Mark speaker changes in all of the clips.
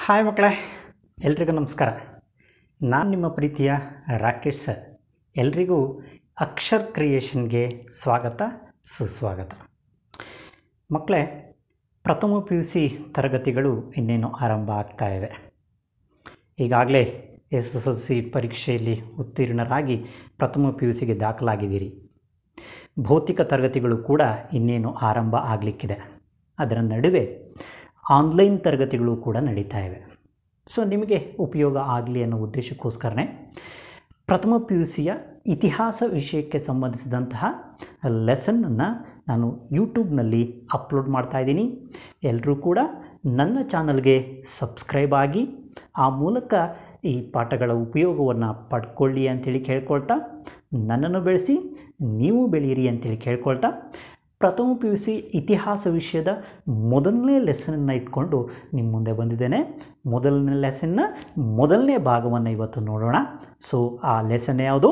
Speaker 1: Hi ಮಕ್ಕಳೇ ಎಲ್ರಿಗೂ ನಮಸ್ಕಾರ ನಾನು ನಿಮ್ಮ ಪ್ರೀತಿಯ ರಾಕೇಶ್ ಸರ್ ಎಲ್ರಿಗೂ ಅಕ್ಷರ್ ಕ್ರಿಯೇಷನ್ಗೆ ಸ್ವಾಗತ ಸುಸ್ವಾಗತ ಮಕ್ಕಳೇ ಪ್ರಥಮ ಪಿ ಯು ಸಿ ತರಗತಿಗಳು ಇನ್ನೇನು ಆರಂಭ ಆಗ್ತಾಯಿವೆ ಈಗಾಗಲೇ ಎಸ್ ಎಸ್ ಎಲ್ ಸಿ ಪರೀಕ್ಷೆಯಲ್ಲಿ ಉತ್ತೀರ್ಣರಾಗಿ ಪ್ರಥಮ ಪಿ ಯು ಸಿಗೆ ದಾಖಲಾಗಿದ್ದೀರಿ ಭೌತಿಕ ತರಗತಿಗಳು ಕೂಡ ಇನ್ನೇನು ಆರಂಭ ಆಗಲಿಕ್ಕಿದೆ ಅದರ ನಡುವೆ ಆನ್ಲೈನ್ ತರಗತಿಗಳು ಕೂಡ ನಡೀತಾ ಇವೆ ಸೊ ನಿಮಗೆ ಉಪಯೋಗ ಆಗಲಿ ಅನ್ನೋ ಉದ್ದೇಶಕ್ಕೋಸ್ಕರನೇ ಪ್ರಥಮ ಪಿ ಯು ಸಿಯ ಇತಿಹಾಸ ವಿಷಯಕ್ಕೆ ಸಂಬಂಧಿಸಿದಂತಹ ಲೆಸನ್ನನ್ನು ನಾನು ಯೂಟ್ಯೂಬ್ನಲ್ಲಿ ಅಪ್ಲೋಡ್ ಮಾಡ್ತಾ ಇದ್ದೀನಿ ಎಲ್ಲರೂ ಕೂಡ ನನ್ನ ಚಾನಲ್ಗೆ ಸಬ್ಸ್ಕ್ರೈಬ್ ಆಗಿ ಆ ಮೂಲಕ ಈ ಪಾಠಗಳ ಉಪಯೋಗವನ್ನು ಪಡ್ಕೊಳ್ಳಿ ಅಂತೇಳಿ ಕೇಳ್ಕೊಳ್ತಾ ನನ್ನನ್ನು ಬೆಳೆಸಿ ನೀವು ಬೆಳೀರಿ ಅಂತೇಳಿ ಕೇಳ್ಕೊಳ್ತಾ ಪ್ರಥಮ ಪಿ ಯು ಸಿ ಇತಿಹಾಸ ವಿಷಯದ ಮೊದಲನೇ ಲೆಸನನ್ನು ಇಟ್ಕೊಂಡು ನಿಮ್ಮ ಮುಂದೆ ಬಂದಿದ್ದೇನೆ ಮೊದಲನೇ ಲೆಸನ್ನ ಮೊದಲನೇ ಭಾಗವನ್ನು ಇವತ್ತು ನೋಡೋಣ ಸೊ ಆ ಲೆಸನ್ ಯಾವುದು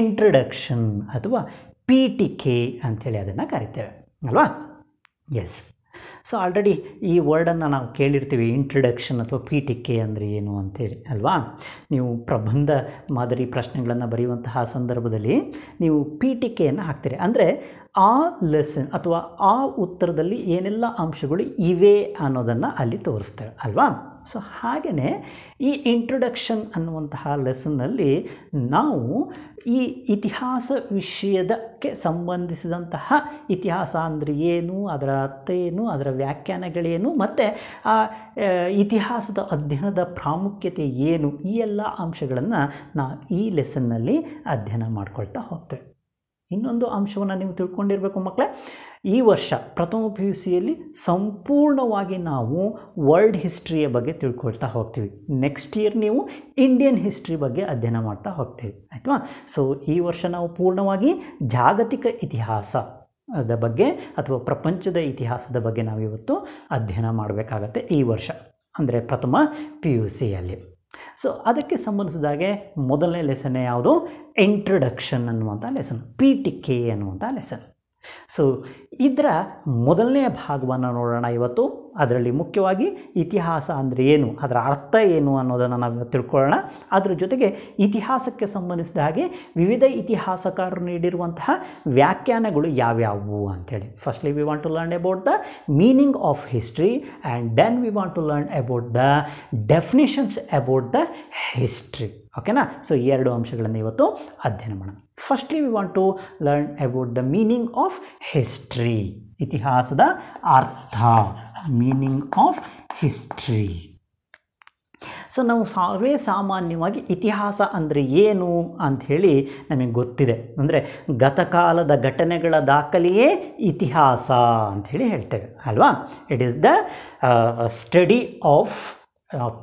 Speaker 1: ಇಂಟ್ರಡಕ್ಷನ್ ಅಥವಾ ಪಿ ಟಿ ಕೆ ಅಂಥೇಳಿ ಅದನ್ನು ಕರಿತೇವೆ ಅಲ್ವಾ ಎಸ್ ಸೊ ಆಲ್ರೆಡಿ ಈ ವರ್ಡನ್ನು ನಾವು ಕೇಳಿರ್ತೀವಿ ಇಂಟ್ರಡಕ್ಷನ್ ಅಥವಾ ಪೀಠಿಕೆ ಅಂದರೆ ಏನು ಅಂತೇಳಿ ಅಲ್ವಾ ನೀವು ಪ್ರಬಂಧ ಮಾದರಿ ಪ್ರಶ್ನೆಗಳನ್ನು ಬರೆಯುವಂತಹ ಸಂದರ್ಭದಲ್ಲಿ ನೀವು ಪೀಠಿಕೆಯನ್ನು ಹಾಕ್ತೀರಿ ಅಂದರೆ ಆ ಲೆಸನ್ ಅಥವಾ ಆ ಉತ್ತರದಲ್ಲಿ ಏನೆಲ್ಲ ಅಂಶಗಳು ಇವೆ ಅನ್ನೋದನ್ನು ಅಲ್ಲಿ ತೋರಿಸ್ತೇವೆ ಅಲ್ವಾ ಸೊ ಹಾಗೆಯೇ ಈ ಇಂಟ್ರೊಡಕ್ಷನ್ ಅನ್ನುವಂತಹ ಲೆಸನ್ನಲ್ಲಿ ನಾವು ಈ ಇತಿಹಾಸ ವಿಷಯದಕ್ಕೆ ಸಂಬಂಧಿಸಿದಂತಹ ಇತಿಹಾಸ ಅಂದರೆ ಏನು ಅದರ ಅರ್ಥ ಏನು ಅದರ ವ್ಯಾಖ್ಯಾನಗಳೇನು ಮತ್ತು ಆ ಇತಿಹಾಸದ ಅಧ್ಯಯನದ ಪ್ರಾಮುಖ್ಯತೆ ಏನು ಈ ಎಲ್ಲ ಅಂಶಗಳನ್ನು ನಾವು ಈ ಲೆಸನ್ನಲ್ಲಿ ಅಧ್ಯಯನ ಮಾಡ್ಕೊಳ್ತಾ ಹೋಗ್ತೇವೆ ಇನ್ನೊಂದು ಅಂಶವನ್ನು ನೀವು ತಿಳ್ಕೊಂಡಿರಬೇಕು ಮಕ್ಕಳೇ ಈ ವರ್ಷ ಪ್ರಥಮ ಪಿ ಯು ಸಿಯಲ್ಲಿ ಸಂಪೂರ್ಣವಾಗಿ ನಾವು ವರ್ಲ್ಡ್ ಹಿಸ್ಟ್ರಿಯ ಬಗ್ಗೆ ತಿಳ್ಕೊಳ್ತಾ ಹೋಗ್ತೀವಿ ನೆಕ್ಸ್ಟ್ ಇಯರ್ ನೀವು ಇಂಡಿಯನ್ ಹಿಸ್ಟ್ರಿ ಬಗ್ಗೆ ಅಧ್ಯಯನ ಮಾಡ್ತಾ ಹೋಗ್ತೀವಿ ಆಯ್ತಾ ಸೊ ಈ ವರ್ಷ ನಾವು ಪೂರ್ಣವಾಗಿ ಜಾಗತಿಕ ಇತಿಹಾಸ ಅದ ಬಗ್ಗೆ ಅಥವಾ ಪ್ರಪಂಚದ ಇತಿಹಾಸದ ಬಗ್ಗೆ ನಾವು ಇವತ್ತು ಅಧ್ಯಯನ ಮಾಡಬೇಕಾಗತ್ತೆ ಈ ವರ್ಷ ಅಂದರೆ ಪ್ರಥಮ ಪಿ ಯು ಸಿಯಲ್ಲಿ ಸೊ ಅದಕ್ಕೆ ಸಂಬಂಧಿಸಿದಾಗೆ ಮೊದಲನೇ ಲೆಸನ್ ಯಾವುದು ಇಂಟ್ರಡಕ್ಷನ್ ಅನ್ನುವಂಥ ಲೆಸನ್ ಪಿ ಟಿ ಕೆ ಅನ್ನುವಂಥ ಲೆಸನ್ ಸೊ ಇದರ ಮೊದಲನೇ ಭಾಗವನ್ನು ನೋಡೋಣ ಇವತ್ತು ಅದರಲ್ಲಿ ಮುಖ್ಯವಾಗಿ ಇತಿಹಾಸ ಅಂದರೆ ಏನು ಅದರ ಅರ್ಥ ಏನು ಅನ್ನೋದನ್ನು ನಾವು ತಿಳ್ಕೊಳ್ಳೋಣ ಅದರ ಜೊತೆಗೆ ಇತಿಹಾಸಕ್ಕೆ ಸಂಬಂಧಿಸಿದ ಹಾಗೆ ವಿವಿಧ ಇತಿಹಾಸಕಾರರು ನೀಡಿರುವಂತಹ ವ್ಯಾಖ್ಯಾನಗಳು ಯಾವ್ಯಾವು ಅಂಥೇಳಿ firstly we want to learn about the meaning of history and then we want to learn about the definitions about the history ಓಕೆನಾ ಸೊ ಎರಡು ಅಂಶಗಳನ್ನು ಇವತ್ತು ಅಧ್ಯಯನ ಮಾಡೋಣ firstly we want to learn about the meaning of history ಇತಿಹಾಸದ ಅರ್ಥ meaning of history so ನಾವು ಸಾವೇ ಸಾಮಾನ್ಯವಾಗಿ ಇತಿಹಾಸ ಅಂದರೆ ಏನು ಅಂಥೇಳಿ ನಮಗೆ ಗೊತ್ತಿದೆ ಅಂದರೆ ಗತಕಾಲದ ಘಟನೆಗಳ ದಾಖಲೆಯೇ ಇತಿಹಾಸ ಅಂಥೇಳಿ ಹೇಳ್ತೇವೆ ಅಲ್ವಾ it is the study of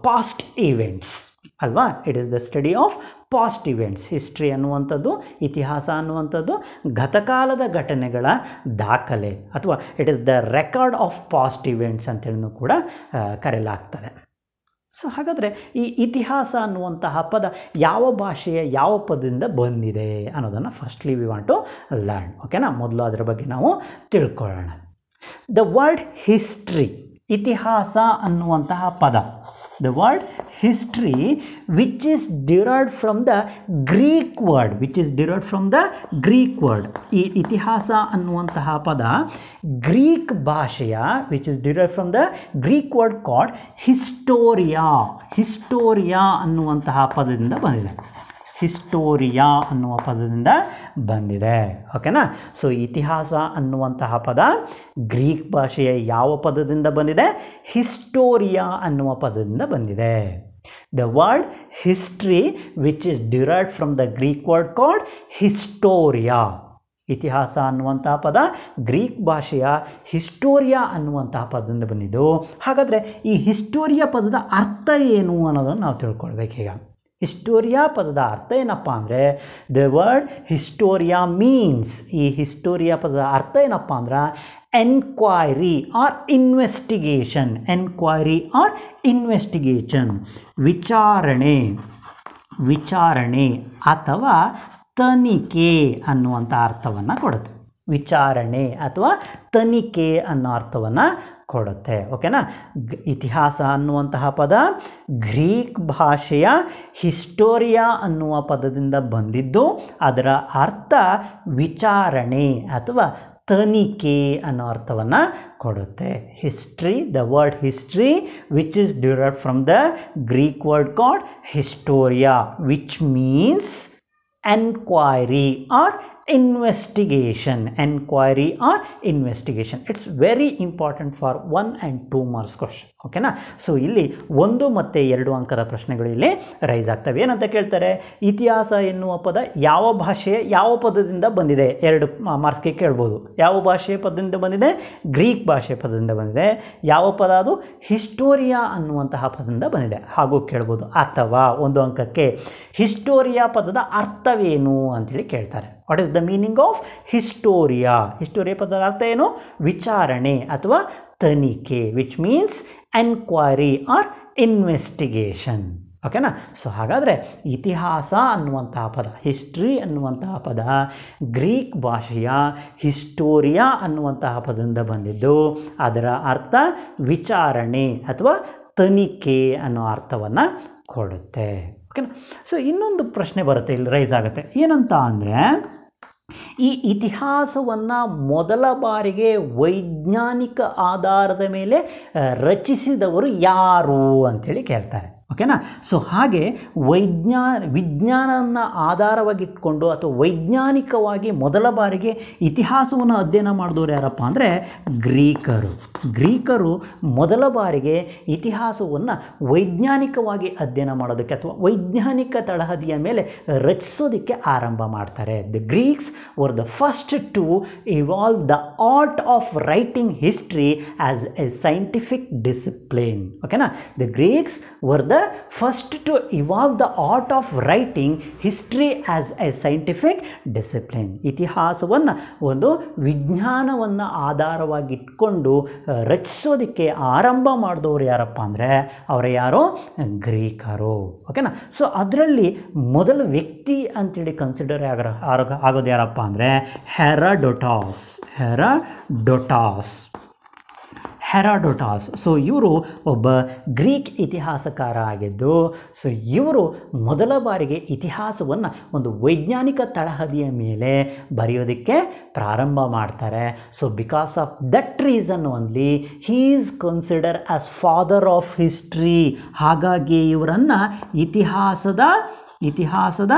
Speaker 1: past events ಅಲ್ವಾ it is the study of past events history ಅನ್ನುವಂಥದ್ದು ಇತಿಹಾಸ ಅನ್ನುವಂಥದ್ದು ಗತಕಾಲದ ಘಟನೆಗಳ ದಾಖಲೆ ಅಥವಾ it is the record of past events ಅಂತೇಳಿನೂ ಕೂಡ ಕರೆಯಲಾಗ್ತದೆ ಸೊ ಹಾಗಾದರೆ ಈ ಇತಿಹಾಸ ಅನ್ನುವಂತಹ ಪದ ಯಾವ ಭಾಷೆಯ ಯಾವ ಪದದಿಂದ ಬಂದಿದೆ ಅನ್ನೋದನ್ನು firstly we want to learn ಓಕೆನಾ ಮೊದಲು ಅದರ ಬಗ್ಗೆ ನಾವು ತಿಳ್ಕೊಳ್ಳೋಣ ದ ವರ್ಡ್ ಹಿಸ್ಟ್ರಿ ಇತಿಹಾಸ ಅನ್ನುವಂತಹ ಪದ the word history which is derived from the greek word which is derived from the greek word itihasa anuvantaha pada greek bhashaya which is derived from the greek word called historia historia anuvantaha pada inda bandide historia ಅನ್ನುವ ಪದದಿಂದ ಬಂದಿದೆ ಓಕೆನಾ so ಇತಿಹಾಸ ಅನ್ನುವಂತಹ ಪದ Greek ಭಾಷೆಯ ಯಾವ ಪದದಿಂದ ಬಂದಿದೆ ಹಿಸ್ಟೋರಿಯಾ ಅನ್ನುವ ಪದದಿಂದ ಬಂದಿದೆ the word history which is derived from the Greek word called historia ಇತಿಹಾಸ ಅನ್ನುವಂತಹ ಪದ ಗ್ರೀಕ್ ಭಾಷೆಯ ಹಿಸ್ಟೋರಿಯಾ ಅನ್ನುವಂತಹ ಪದದಿಂದ ಬಂದಿದ್ದು ಹಾಗಾದರೆ ಈ ಹಿಸ್ಟೋರಿಯಾ ಪದದ ಅರ್ಥ ಏನು ಅನ್ನೋದನ್ನು ನಾವು ತಿಳ್ಕೊಳ್ಬೇಕೀಗ ಹಿಸ್ಟೋರಿಯಾ ಪದದ ಅರ್ಥ ಏನಪ್ಪ ಅಂದರೆ ದ ವರ್ಡ್ ಹಿಸ್ಟೋರಿಯಾ ಮೀನ್ಸ್ ಈ ಹಿಸ್ಟೋರಿಯಾ ಪದದ ಅರ್ಥ ಏನಪ್ಪ ಅಂದ್ರೆ enquiry or investigation enquiry or investigation ವಿಚಾರಣೆ ವಿಚಾರಣೆ ಅಥವಾ ತನಿಖೆ ಅನ್ನುವಂಥ ಅರ್ಥವನ್ನು ಕೊಡುತ್ತೆ ವಿಚಾರಣೆ ಅಥವಾ ತನಿಖೆ ಅನ್ನೋ ಅರ್ಥವನ್ನು ಕೊಡುತ್ತೆ ಓಕೆನಾ ಇತಿಹಾಸ ಅನ್ನುವಂತಹ ಪದ ಗ್ರೀಕ್ ಭಾಷೆಯ ಹಿಸ್ಟೋರಿಯಾ ಅನ್ನುವ ಪದದಿಂದ ಬಂದಿದ್ದು ಅದರ ಅರ್ಥ ವಿಚಾರಣೆ ಅಥವಾ ತನಿಖೆ ಅನ್ನೋ ಅರ್ಥವನ್ನು ಕೊಡುತ್ತೆ history the word history which is derived from the Greek word called historia which means enquiry or investigation enquiry or investigation it's very important for one and two marks question ಓಕೆನಾ ಸೊ ಇಲ್ಲಿ ಒಂದು ಮತ್ತು ಎರಡು ಅಂಕದ ಪ್ರಶ್ನೆಗಳು ಇಲ್ಲಿ rice ಆಗ್ತವೆ ಏನಂತ ಕೇಳ್ತಾರೆ ಇತಿಹಾಸ ಎನ್ನುವ ಪದ ಯಾವ ಭಾಷೆಯ ಯಾವ ಪದದಿಂದ ಬಂದಿದೆ ಎರಡು ಮಾರ್ಕ್ಸ್ಗೆ ಕೇಳ್ಬೋದು ಯಾವ ಭಾಷೆಯ ಪದದಿಂದ ಬಂದಿದೆ ಗ್ರೀಕ್ ಭಾಷೆಯ ಪದದಿಂದ ಬಂದಿದೆ ಯಾವ ಪದ ಅದು ಹಿಸ್ಟೋರಿಯಾ ಅನ್ನುವಂತಹ ಪದದಿಂದ ಬಂದಿದೆ ಹಾಗೂ ಕೇಳ್ಬೋದು ಅಥವಾ ಒಂದು ಅಂಕಕ್ಕೆ ಹಿಸ್ಟೋರಿಯಾ ಪದದ ಅರ್ಥವೇನು ಅಂತೇಳಿ ಕೇಳ್ತಾರೆ what is the meaning of historia historia ಪದದ ಅರ್ಥ ಏನು ವಿಚಾರಣೆ ಅಥವಾ ತನಿಖೆ which means enquiry or investigation ಓಕೆನಾ ಸೊ ಹಾಗಾದರೆ ಇತಿಹಾಸ ಅನ್ನುವಂತಹ ಪದ ಹಿಸ್ಟ್ರಿ ಅನ್ನುವಂತಹ ಪದ ಗ್ರೀಕ್ ಭಾಷೆಯ ಹಿಸ್ಟೋರಿಯಾ ಅನ್ನುವಂತಹ ಪದದಿಂದ ಬಂದಿದ್ದು ಅದರ ಅರ್ಥ ವಿಚಾರಣೆ ಅಥವಾ ತನಿಖೆ ಅನ್ನೋ ಅರ್ಥವನ್ನು ಕೊಡುತ್ತೆ ಓಕೆನಾ ಸೊ ಇನ್ನೊಂದು ಪ್ರಶ್ನೆ ಬರುತ್ತೆ ಇಲ್ಲಿ ರೈಸ್ ಆಗುತ್ತೆ ಏನಂತ ಅಂದರೆ ಈ ಇತಿಹಾಸವನ್ನು ಮೊದಲ ಬಾರಿಗೆ ವೈಜ್ಞಾನಿಕ ಆಧಾರದ ಮೇಲೆ ರಚಿಸಿದವರು ಯಾರು ಅಂಥೇಳಿ ಕೇಳ್ತಾರೆ ಓಕೆನಾ ಸೊ ಹಾಗೆ ವೈಜ್ಞಾನ ವಿಜ್ಞಾನವನ್ನು ಆಧಾರವಾಗಿಟ್ಕೊಂಡು ಅಥವಾ ವೈಜ್ಞಾನಿಕವಾಗಿ ಮೊದಲ ಬಾರಿಗೆ ಇತಿಹಾಸವನ್ನು ಅಧ್ಯಯನ ಮಾಡಿದವರು ಯಾರಪ್ಪ ಅಂದರೆ ಗ್ರೀಕರು ಗ್ರೀಕರು ಮೊದಲ ಬಾರಿಗೆ ಇತಿಹಾಸವನ್ನು ವೈಜ್ಞಾನಿಕವಾಗಿ ಅಧ್ಯಯನ ಮಾಡೋದಕ್ಕೆ ಅಥವಾ ವೈಜ್ಞಾನಿಕ ತಳಹದಿಯ ಮೇಲೆ ರಚಿಸೋದಕ್ಕೆ ಆರಂಭ ಮಾಡ್ತಾರೆ the Greeks were the first to evolve the art of writing history as a scientific discipline ಓಕೆನಾ the Greeks were the first to evolve the art of writing history as a scientific discipline ಇತಿಹಾಸವನ್ನು ಒಂದು ವಿಜ್ಞಾನವನ್ನು ಆಧಾರವಾಗಿಟ್ಕೊಂಡು ರಚಿಸೋದಕ್ಕೆ ಆರಂಭ ಮಾಡಿದವರು ಯಾರಪ್ಪ ಅಂದರೆ ಅವರು ಯಾರು ಗ್ರೀಕರು ಓಕೆನಾ ಸೊ ಅದರಲ್ಲಿ ಮೊದಲ ವ್ಯಕ್ತಿ ಅಂತೇಳಿ ಕನ್ಸಿಡರ್ ಆಗೋ ಆಗೋದು ಯಾರಪ್ಪ ಅಂದರೆ ಹೆರಡೊಟಾಸ್ ಹೆರಡೊಟಾಸ್ ಹೆರಾಡೋಟಾಸ್ ಸೊ ಇವರು ಒಬ್ಬ ಗ್ರೀಕ್ ಇತಿಹಾಸಕಾರ ಆಗಿದ್ದು ಸೊ ಇವರು ಮೊದಲ ಬಾರಿಗೆ ಇತಿಹಾಸವನ್ನು ಒಂದು ವೈಜ್ಞಾನಿಕ ತಳಹದಿಯ ಮೇಲೆ ಬರೆಯೋದಕ್ಕೆ ಪ್ರಾರಂಭ ಮಾಡ್ತಾರೆ so because of that reason only he is consider as father of history ಹಾಗಾಗಿ ಇವರನ್ನು ಇತಿಹಾಸದ ಇತಿಹಾಸದ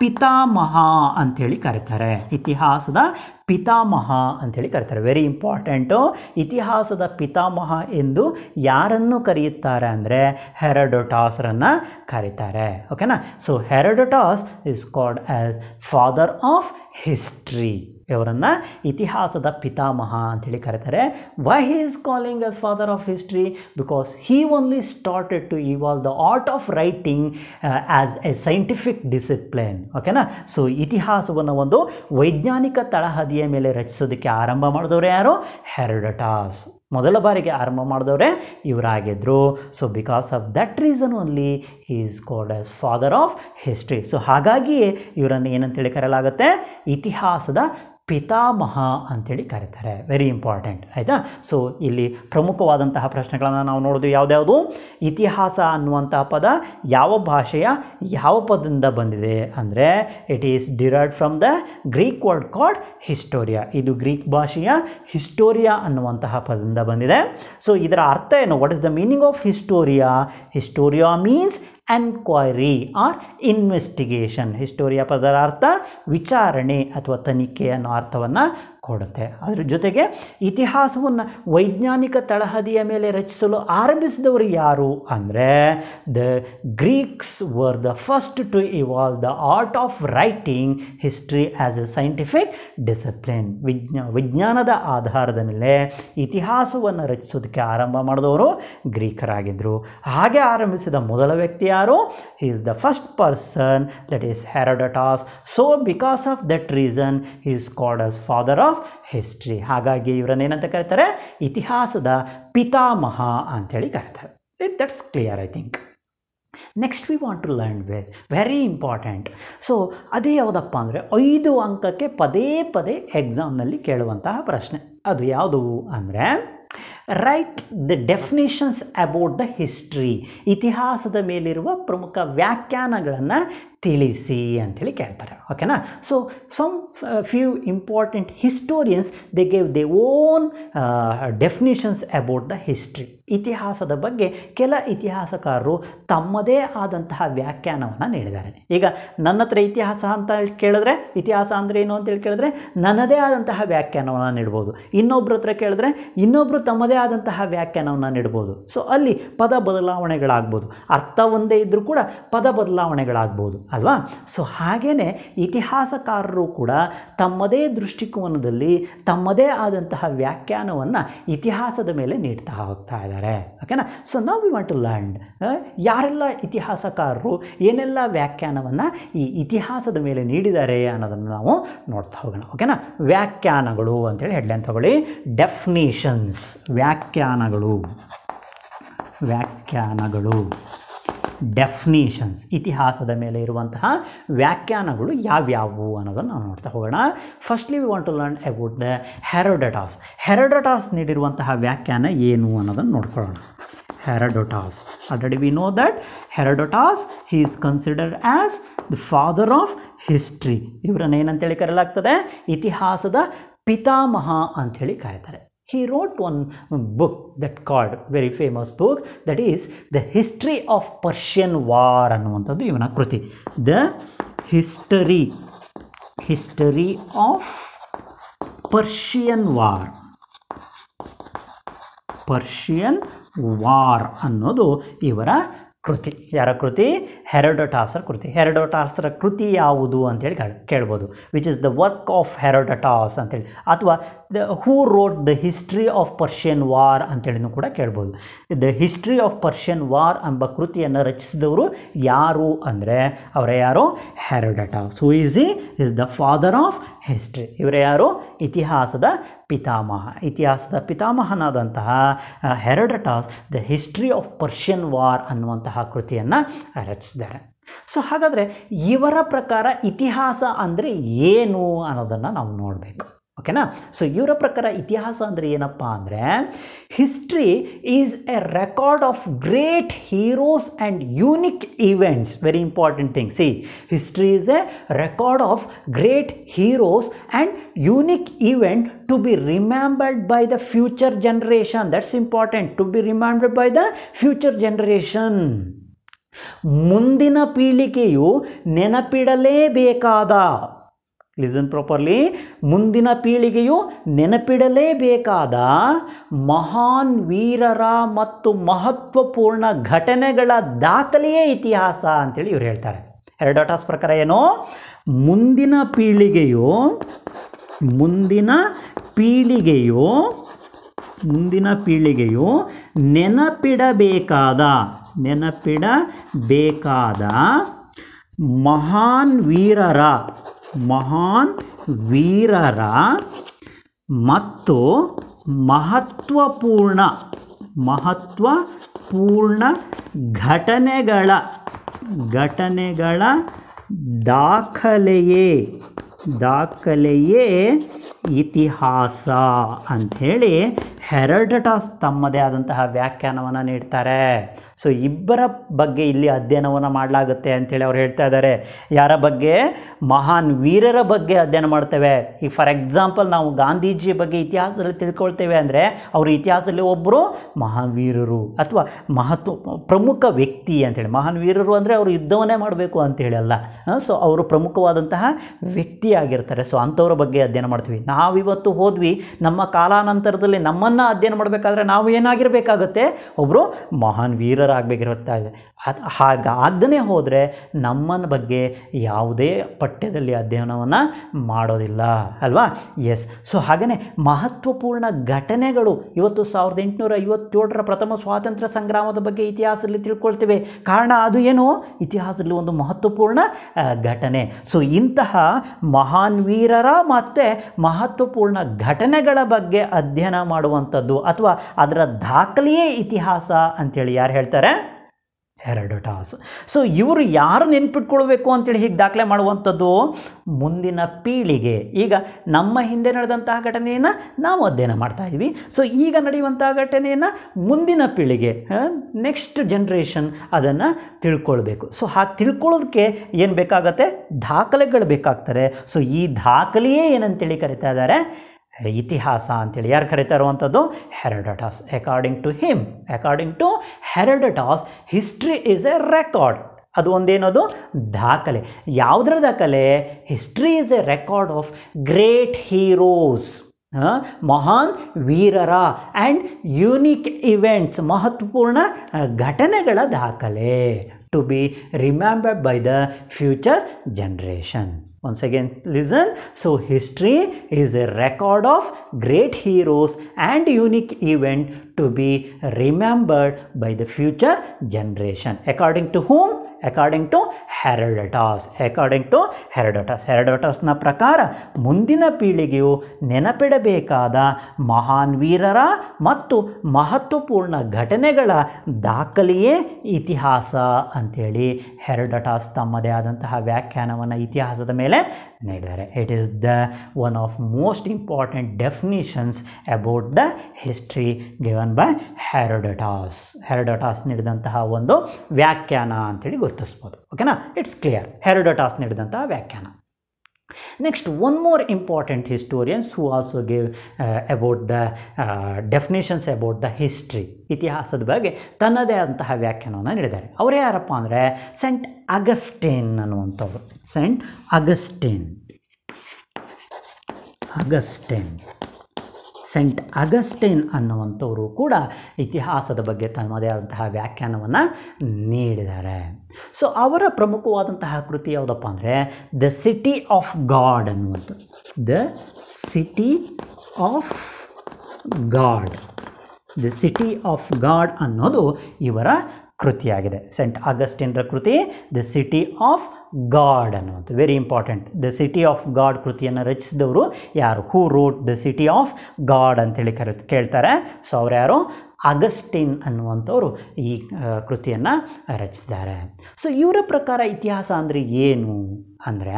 Speaker 1: ಪಿತಾಮಹ ಅಂಥೇಳಿ ಕರೀತಾರೆ ಇತಿಹಾಸದ ಪಿತಾಮಹ ಅಂಥೇಳಿ ಕರೀತಾರೆ ವೆರಿ ಇಂಪಾರ್ಟೆಂಟು ಇತಿಹಾಸದ ಪಿತಾಮಹ ಎಂದು ಯಾರನ್ನು ಕರೆಯುತ್ತಾರೆ ಅಂದರೆ ಹೆರಡೊಟಾಸ್ರನ್ನು ಕರೀತಾರೆ ಓಕೆನಾ so Herodotus is called as father of history ಇವರನ್ನು ಇತಿಹಾಸದ ಪಿತಾಮಹ ಅಂಥೇಳಿ ಕರೀತಾರೆ why he is calling a father of history because he only started to evolve the art of writing as a scientific discipline ಓಕೆನಾ ಸೊ ಇತಿಹಾಸವನ್ನು ಒಂದು ವೈಜ್ಞಾನಿಕ ತಳಹದಿಯ ಮೇಲೆ ರಚಿಸೋದಕ್ಕೆ ಆರಂಭ ಮಾಡಿದವರು ಯಾರು ಹೆರಡಟಾಸ್ ಮೊದಲ ಬಾರಿಗೆ ಆರಂಭ ಮಾಡಿದವರೇ ಇವರಾಗಿದ್ದರು so because of that reason only he is called as father of history so ಹಾಗಾಗಿಯೇ ಇವರನ್ನು ಏನಂತೇಳಿ ಕರೆಯಲಾಗುತ್ತೆ ಇತಿಹಾಸದ ಪಿತಾಮಹ ಅಂಥೇಳಿ ಕರೀತಾರೆ ವೆರಿ ಇಂಪಾರ್ಟೆಂಟ್ ಆಯಿತಾ ಸೊ ಇಲ್ಲಿ ಪ್ರಮುಖವಾದಂತಹ ಪ್ರಶ್ನೆಗಳನ್ನು ನಾವು ನೋಡೋದು ಯಾವುದ್ಯಾವುದು ಇತಿಹಾಸ ಅನ್ನುವಂತಹ ಪದ ಯಾವ ಭಾಷೆಯ ಯಾವ ಪದದಿಂದ ಬಂದಿದೆ ಅಂದರೆ it is derived from the Greek word called historia ಇದು ಗ್ರೀಕ್ ಭಾಷೆಯ ಹಿಸ್ಟೋರಿಯಾ ಅನ್ನುವಂತಹ ಪದದಿಂದ ಬಂದಿದೆ ಸೊ ಇದರ ಅರ್ಥ ಏನು what is the meaning of historia historia means enquiry or investigation historia ಪದರ ಅರ್ಥ ವಿಚಾರಣೆ ಅಥವಾ ತನಿಖೆ ಅನ್ನೋ ಅರ್ಥವನ್ನು ಕೊಡುತ್ತೆ ಅದರ ಜೊತೆಗೆ ಇತಿಹಾಸವನ್ನು ವೈಜ್ಞಾನಿಕ ತಳಹದಿಯ ಮೇಲೆ ರಚಿಸಲು ಆರಂಭಿಸಿದವರು ಯಾರು ಅಂದರೆ the Greeks were the first to evolve the art of writing history as a scientific discipline ವಿಜ್ಞಾ ವಿಜ್ಞಾನದ ಆಧಾರದ ಮೇಲೆ ಇತಿಹಾಸವನ್ನು ರಚಿಸೋದಕ್ಕೆ ಆರಂಭ ಮಾಡಿದವರು ಗ್ರೀಕರಾಗಿದ್ದರು ಹಾಗೆ ಆರಂಭಿಸಿದ ಮೊದಲ ವ್ಯಕ್ತಿ ಯಾರು he is the first person that is Herodotus so because of that reason he is called as father of of history ಹಾಗಾಗಿ ಇವರನ್ನೇನಂತ ಕರೀತಾರೆ ಇತಿಹಾಸದ ಪಿತಾಮಹ ಅಂಥೇಳಿ ಕರೀತಾರೆ it that's clear I think next we want to learn very very important so ಅದೇ ಯಾವುದಪ್ಪ ಅಂದರೆ ಐದು ಅಂಕಕ್ಕೆ ಪದೇ ಪದೇ ಎಕ್ಸಾಮ್ನಲ್ಲಿ ಕೇಳುವಂತಹ ಪ್ರಶ್ನೆ ಅದು ಯಾವುದು ಅಂದರೆ write the definitions about the history ಇತಿಹಾಸದ ಮೇಲಿರುವ ಪ್ರಮುಖ ವ್ಯಾಖ್ಯಾನಗಳನ್ನು ತಿಳಿಸಿ ಅಂಥೇಳಿ ಕೇಳ್ತಾರೆ ಓಕೆನಾ so some few important historians they gave their own definitions about the history ಇತಿಹಾಸದ ಬಗ್ಗೆ ಕೆಲ ಇತಿಹಾಸಕಾರರು ತಮ್ಮದೇ ಆದಂತಹ ವ್ಯಾಖ್ಯಾನವನ್ನು ನೀಡಿದ್ದಾರೆ ಈಗ ನನ್ನ ಹತ್ರ ಇತಿಹಾಸ ಅಂತ ಕೇಳಿದ್ರೆ ಇತಿಹಾಸ ಅಂದರೆ ಏನು ಅಂತೇಳಿ ಕೇಳಿದ್ರೆ ನನ್ನದೇ ಆದಂತಹ ವ್ಯಾಖ್ಯಾನವನ್ನು ನೀಡ್ಬೋದು ಇನ್ನೊಬ್ಬರ ಹತ್ರ ಕೇಳಿದ್ರೆ ಇನ್ನೊಬ್ಬರು ತಮ್ಮದೇ ಆದಂತಹ ವ್ಯಾಖ್ಯಾನವನ್ನು ನೀಡ್ಬೋದು ಸೊ ಅಲ್ಲಿ ಪದ ಬದಲಾವಣೆಗಳಾಗ್ಬೋದು ಅರ್ಥ ಒಂದೇ ಇದ್ದರೂ ಕೂಡ ಪದ ಬದಲಾವಣೆಗಳಾಗ್ಬೋದು ಅಲ್ವಾ ಸೊ ಹಾಗೆಯೇ ಇತಿಹಾಸಕಾರರು ಕೂಡ ತಮ್ಮದೇ ದೃಷ್ಟಿಕೋನದಲ್ಲಿ ತಮ್ಮದೇ ಆದಂತಹ ವ್ಯಾಖ್ಯಾನವನ್ನು ಇತಿಹಾಸದ ಮೇಲೆ ನೀಡ್ತಾ ಹೋಗ್ತಾ ಇದ್ದಾರೆ ಓಕೆನಾ ಸೊ ನಾವು ವಿ ವಾಂಟ್ ಟು ಲರ್ನ್ ಯಾರೆಲ್ಲ ಇತಿಹಾಸಕಾರರು ಏನೆಲ್ಲ ವ್ಯಾಖ್ಯಾನವನ್ನು ಈ ಇತಿಹಾಸದ ಮೇಲೆ ನೀಡಿದ್ದಾರೆ ಅನ್ನೋದನ್ನು ನಾವು ನೋಡ್ತಾ ಹೋಗೋಣ ಓಕೆನಾ ವ್ಯಾಖ್ಯಾನಗಳು ಅಂತೇಳಿ ಹೆಡ್ಲೈನ್ ತಗೊಳ್ಳಿ ಡೆಫಿನೇಷನ್ಸ್ ವ್ಯಾಖ್ಯಾನಗಳು ವ್ಯಾಖ್ಯಾನಗಳು ಡೆಫಿನಿಷನ್ಸ್ ಇತಿಹಾಸದ ಮೇಲೆ ಇರುವಂತಹ ವ್ಯಾಖ್ಯಾನಗಳು ಯಾವ್ಯಾವು ಅನ್ನೋದನ್ನು ನಾವು ನೋಡ್ತಾ ಹೋಗೋಣ firstly we want to learn about the Herodotus Herodotus ನೀಡಿರುವಂತಹ ವ್ಯಾಖ್ಯಾನ ಏನು ಅನ್ನೋದನ್ನು ನೋಡ್ಕೊಳ್ಳೋಣ Herodotus already we know that Herodotus he is considered as the father of history ಇವರನ್ನು ಏನಂತೇಳಿ ಕರೆಯಲಾಗ್ತದೆ ಇತಿಹಾಸದ ಪಿತಾಮಹ ಅಂಥೇಳಿ ಕರೀತಾರೆ He wrote one book that called very famous book that is The History of Persian War ಅನ್ನುವಂಥದ್ದು ಇವನ ಕೃತಿ the history history of Persian war Persian war ಅನ್ನೋದು ಇವರ ಕೃತಿ ಯಾರ ಕೃತಿ ಹೆರೊಡಟಾಸರ ಕೃತಿ ಹೆರಡೊಟಾಸರ ಕೃತಿ ಯಾವುದು ಅಂತೇಳಿ ಕೇಳ್ಬೋದು which is the work of Herodotus ಅಂತೇಳಿ ಅಥವಾ the who wrote the history of Persian war ಅಂತೇಳಿನೂ ಕೂಡ ಕೇಳ್ಬೋದು the history of Persian war ಎಂಬ ಕೃತಿಯನ್ನು ರಚಿಸಿದವರು ಯಾರು ಅಂದರೆ ಅವರ ಯಾರು Herodotus who is is the father of history ಇವರ ಯಾರು ಇತಿಹಾಸದ ಪಿತಾಮಹ ಇತಿಹಾಸದ ಪಿತಾಮಹನಾದಂತಹ Herodotus the history of Persian war ಅನ್ನುವಂತಹ ಕೃತಿಯನ್ನು ರಚಿಸ್ತಾರೆ ತಿಳಿಸಿದ್ದಾರೆ ಸೊ ಹಾಗಾದರೆ ಇವರ ಪ್ರಕಾರ ಇತಿಹಾಸ ಅಂದರೆ ಏನು ಅನ್ನೋದನ್ನು ನಾವು ನೋಡಬೇಕು ಓಕೆನಾ ಸೊ ಇವರ ಪ್ರಕಾರ ಇತಿಹಾಸ ಅಂದರೆ ಏನಪ್ಪ ಅಂದರೆ history is a record of great heroes and unique events very important thing see history is a record of great heroes and unique events to be remembered by the future generation that's important to be remembered by the future generation ಮುಂದಿನ ಪೀಳಿಗೆಯು ನೆನಪಿಡಲೇಬೇಕಾದ listen properly ಮುಂದಿನ ಪೀಳಿಗೆಯು ನೆನಪಿಡಲೇಬೇಕಾದ ಮಹಾನ್ ವೀರರ ಮತ್ತು ಮಹತ್ವಪೂರ್ಣ ಘಟನೆಗಳ ದಾಖಲೆಯೇ ಇತಿಹಾಸ ಅಂತೇಳಿ ಇವ್ರು ಹೇಳ್ತಾರೆ ಹೆರಡಾಟಾಸ್ ಪ್ರಕಾರ ಏನು ಮುಂದಿನ ಪೀಳಿಗೆಯು ಮುಂದಿನ ಪೀಳಿಗೆಯು ಮುಂದಿನ ಪೀಳಿಗೆಯು ನೆನಪಿಡಬೇಕಾದ ನೆನಪಿಡಬೇಕಾದ ಮಹಾನ್ ವೀರರ ಮಹಾನ್ ವೀರರ ಮತ್ತು ಮಹತ್ವಪೂರ್ಣ ಮಹತ್ವಪೂರ್ಣ ಘಟನೆಗಳ ಘಟನೆಗಳ ದಾಖಲೆಯೇ ದಾಖಲೆಯೇ ಇತಿಹಾಸ ಅಂಥೇಳಿ ಹೆರಡಟಾಸ್ ತಮ್ಮದೇ ಆದಂತಹ ವ್ಯಾಖ್ಯಾನವನ್ನು ನೀಡ್ತಾರೆ ಸೊ ಇಬ್ಬರ ಬಗ್ಗೆ ಇಲ್ಲಿ ಅಧ್ಯಯನವನ್ನು ಮಾಡಲಾಗುತ್ತೆ ಅಂಥೇಳಿ ಅವ್ರು ಹೇಳ್ತಾ ಇದ್ದಾರೆ ಯಾರ ಬಗ್ಗೆ ಮಹಾನ್ ವೀರರ ಬಗ್ಗೆ ಅಧ್ಯಯನ ಮಾಡ್ತೇವೆ ಈಗ ಫಾರ್ ಎಕ್ಸಾಂಪಲ್ ನಾವು ಗಾಂಧೀಜಿ ಬಗ್ಗೆ ಇತಿಹಾಸದಲ್ಲಿ ತಿಳ್ಕೊಳ್ತೇವೆ ಅಂದರೆ ಅವರು ಇತಿಹಾಸದಲ್ಲಿ ಒಬ್ಬರು ವೀರರು ಅಥವಾ ಮಹತ್ವ ಪ್ರಮುಖ ವ್ಯಕ್ತಿ ಅಂತೇಳಿ ಮಹಾನ್ ವೀರರು ಅಂದರೆ ಅವರು ಯುದ್ಧವನ್ನೇ ಮಾಡಬೇಕು ಅಂತೇಳಿ ಅಲ್ಲ ಸೊ ಅವರು ಪ್ರಮುಖವಾದಂತಹ ವ್ಯಕ್ತಿಯಾಗಿರ್ತಾರೆ ಸೊ ಅಂಥವ್ರ ಬಗ್ಗೆ ಅಧ್ಯಯನ ಮಾಡ್ತೀವಿ ನಾವಿವತ್ತು ಹೋದ್ವಿ ನಮ್ಮ ಕಾಲಾನಂತರದಲ್ಲಿ ನಮ್ಮನ್ನು ಅಧ್ಯಯನ ಮಾಡಬೇಕಾದ್ರೆ ನಾವು ಏನಾಗಿರಬೇಕಾಗತ್ತೆ ಒಬ್ಬರು ಮಹಾನ್ ವೀರ ಅದರ ಆಗಬೇಕಿರೋ ತಾಯಿದೆ ಅದು ಹಾಗಾಗದೇ ಹೋದರೆ ನಮ್ಮನ ಬಗ್ಗೆ ಯಾವುದೇ ಪಠ್ಯದಲ್ಲಿ ಅಧ್ಯಯನವನ್ನು ಮಾಡೋದಿಲ್ಲ ಅಲ್ವಾ ಎಸ್ ಸೊ ಹಾಗೆಯೇ ಮಹತ್ವಪೂರ್ಣ ಘಟನೆಗಳು ಇವತ್ತು ಸಾವಿರದ ಎಂಟುನೂರ ಐವತ್ತೇಳರ ಪ್ರಥಮ ಸ್ವಾತಂತ್ರ್ಯ ಸಂಗ್ರಾಮದ ಬಗ್ಗೆ ಇತಿಹಾಸದಲ್ಲಿ ತಿಳ್ಕೊಳ್ತೇವೆ ಕಾರಣ ಅದು ಏನು ಇತಿಹಾಸದಲ್ಲಿ ಒಂದು ಮಹತ್ವಪೂರ್ಣ ಘಟನೆ ಸೊ ಇಂತಹ ಮಹಾನ್ ವೀರರ ಮತ್ತು ಮಹತ್ವಪೂರ್ಣ ಘಟನೆಗಳ ಬಗ್ಗೆ ಅಧ್ಯಯನ ಮಾಡುವಂಥದ್ದು ಅಥವಾ ಅದರ ದಾಖಲೆಯೇ ಇತಿಹಾಸ ಅಂತೇಳಿ ಯಾರು ಹೇಳ್ತಾರೆ ಹೆರಡಟಾಸ್ ಸೊ ಇವರು ಯಾರು ನೆನ್ಪಿಟ್ಕೊಳ್ಬೇಕು ಅಂತೇಳಿ ಹೀಗೆ ದಾಖಲೆ ಮಾಡುವಂಥದ್ದು ಮುಂದಿನ ಪೀಳಿಗೆ ಈಗ ನಮ್ಮ ಹಿಂದೆ ನಡೆದಂತಹ ಘಟನೆಯನ್ನು ನಾವು ಅಧ್ಯಯನ ಮಾಡ್ತಾ ಇದ್ವಿ ಸೊ ಈಗ ನಡೆಯುವಂಥ ಘಟನೆಯನ್ನು ಮುಂದಿನ ಪೀಳಿಗೆ ನೆಕ್ಸ್ಟ್ ಜನ್ರೇಷನ್ ಅದನ್ನು ತಿಳ್ಕೊಳ್ಬೇಕು ಸೊ ಹಾಗೆ ತಿಳ್ಕೊಳ್ಳೋದಕ್ಕೆ ಏನು ಬೇಕಾಗತ್ತೆ ದಾಖಲೆಗಳು ಬೇಕಾಗ್ತಾರೆ ಸೊ ಈ ದಾಖಲೆಯೇ ಏನಂತೇಳಿ ಕರಿತಾ ಇದ್ದಾರೆ ಇತಿಹಾಸ ಅಂತೇಳಿ ಯಾರು ಕರೀತಾ ಇರುವಂಥದ್ದು Herodotus according to him according to Herodotus history is a record ಅದು ಒಂದೇನದು ದಾಖಲೆ ಯಾವುದರ ದಾಖಲೆ history is a record of great heroes ಮಹಾನ್ ವೀರರ ಆ್ಯಂಡ್ ಯೂನಿಕ್ ಇವೆಂಟ್ಸ್ ಮಹತ್ವಪೂರ್ಣ ಘಟನೆಗಳ ದಾಖಲೆ to be remembered by the future generation Once again listen. So history is a record of great heroes and unique event to be remembered by the future generation. According to whom? According to Herodotus according to Herodotus ಹೆರಡಟಾಸ್ನ ಪ್ರಕಾರ ಮುಂದಿನ ಪೀಳಿಗೆಯು ನೆನಪಿಡಬೇಕಾದ ಮಹಾನ್ ವೀರರ ಮತ್ತು ಮಹತ್ವಪೂರ್ಣ ಘಟನೆಗಳ ದಾಖಲೆಯೇ ಇತಿಹಾಸ ಅಂಥೇಳಿ ಹೆರಡಟಾಸ್ ತಮ್ಮದೇ ಆದಂತಹ ವ್ಯಾಖ್ಯಾನವನ್ನು ಇತಿಹಾಸದ ಮೇಲೆ ನೀಡಿದ್ದಾರೆ it is the one of most important definitions about the history given by Herodotus Herodotus ನೀಡಿದಂತಹ ಒಂದು ವ್ಯಾಖ್ಯಾನ ಅಂತೇಳಿ ಗೊತ್ತು ಗುರುತಿಸ್ಬೋದು ಓಕೆನಾ ಇಟ್ಸ್ ಕ್ಲಿಯರ್ ಹೆರಡೋಟಾಸ್ ನೀಡಿದಂಥ ವ್ಯಾಖ್ಯಾನ next one more important historians who also give about the definitions about the history ಇತಿಹಾಸದ ಬಗ್ಗೆ ತನ್ನದೇ ಆದಂತಹ ವ್ಯಾಖ್ಯಾನವನ್ನು ನೀಡಿದ್ದಾರೆ ಅವರು ಯಾರಪ್ಪ ಅಂದರೆ ಸೆಂಟ್ ಅಗಸ್ಟೇನ್ ಅನ್ನುವಂಥವ್ರು saint Augustine Augustine saint Augustine ಅನ್ನುವಂಥವರು ಕೂಡ ಇತಿಹಾಸದ ಬಗ್ಗೆ ತಮ್ಮದೇ ಆದಂತಹ ವ್ಯಾಖ್ಯಾನವನ್ನು ನೀಡಿದ್ದಾರೆ ಸೊ ಅವರ ಪ್ರಮುಖವಾದಂತಹ ಕೃತಿ ಯಾವುದಪ್ಪ ಅಂದರೆ ದ ಸಿಟಿ ಆಫ್ ಗಾಡ್ ಅನ್ನುವಂಥದ್ದು the city of God the city of God ಅನ್ನೋದು ಇವರ ಕೃತಿಯಾಗಿದೆ ಸೆಂಟ್ ಆಗಸ್ಟಿನ್ರ ಕೃತಿ ದ ಸಿಟಿ ಆಫ್ ಗಾಡ್ ಅನ್ನುವಂಥ very important the city of God ಕೃತಿಯನ್ನು ರಚಿಸಿದವರು ಯಾರು who wrote the city of God ಅಂತೇಳಿ ಕರೆ ಕೇಳ್ತಾರೆ ಸೊ ಅವ್ರು ಯಾರು ಅಗಸ್ಟಿನ್ ಅನ್ನುವಂಥವರು ಈ ಕೃತಿಯನ್ನು ರಚಿಸಿದ್ದಾರೆ ಸೊ ಇವರ ಪ್ರಕಾರ ಇತಿಹಾಸ ಅಂದರೆ ಏನು ಅಂದರೆ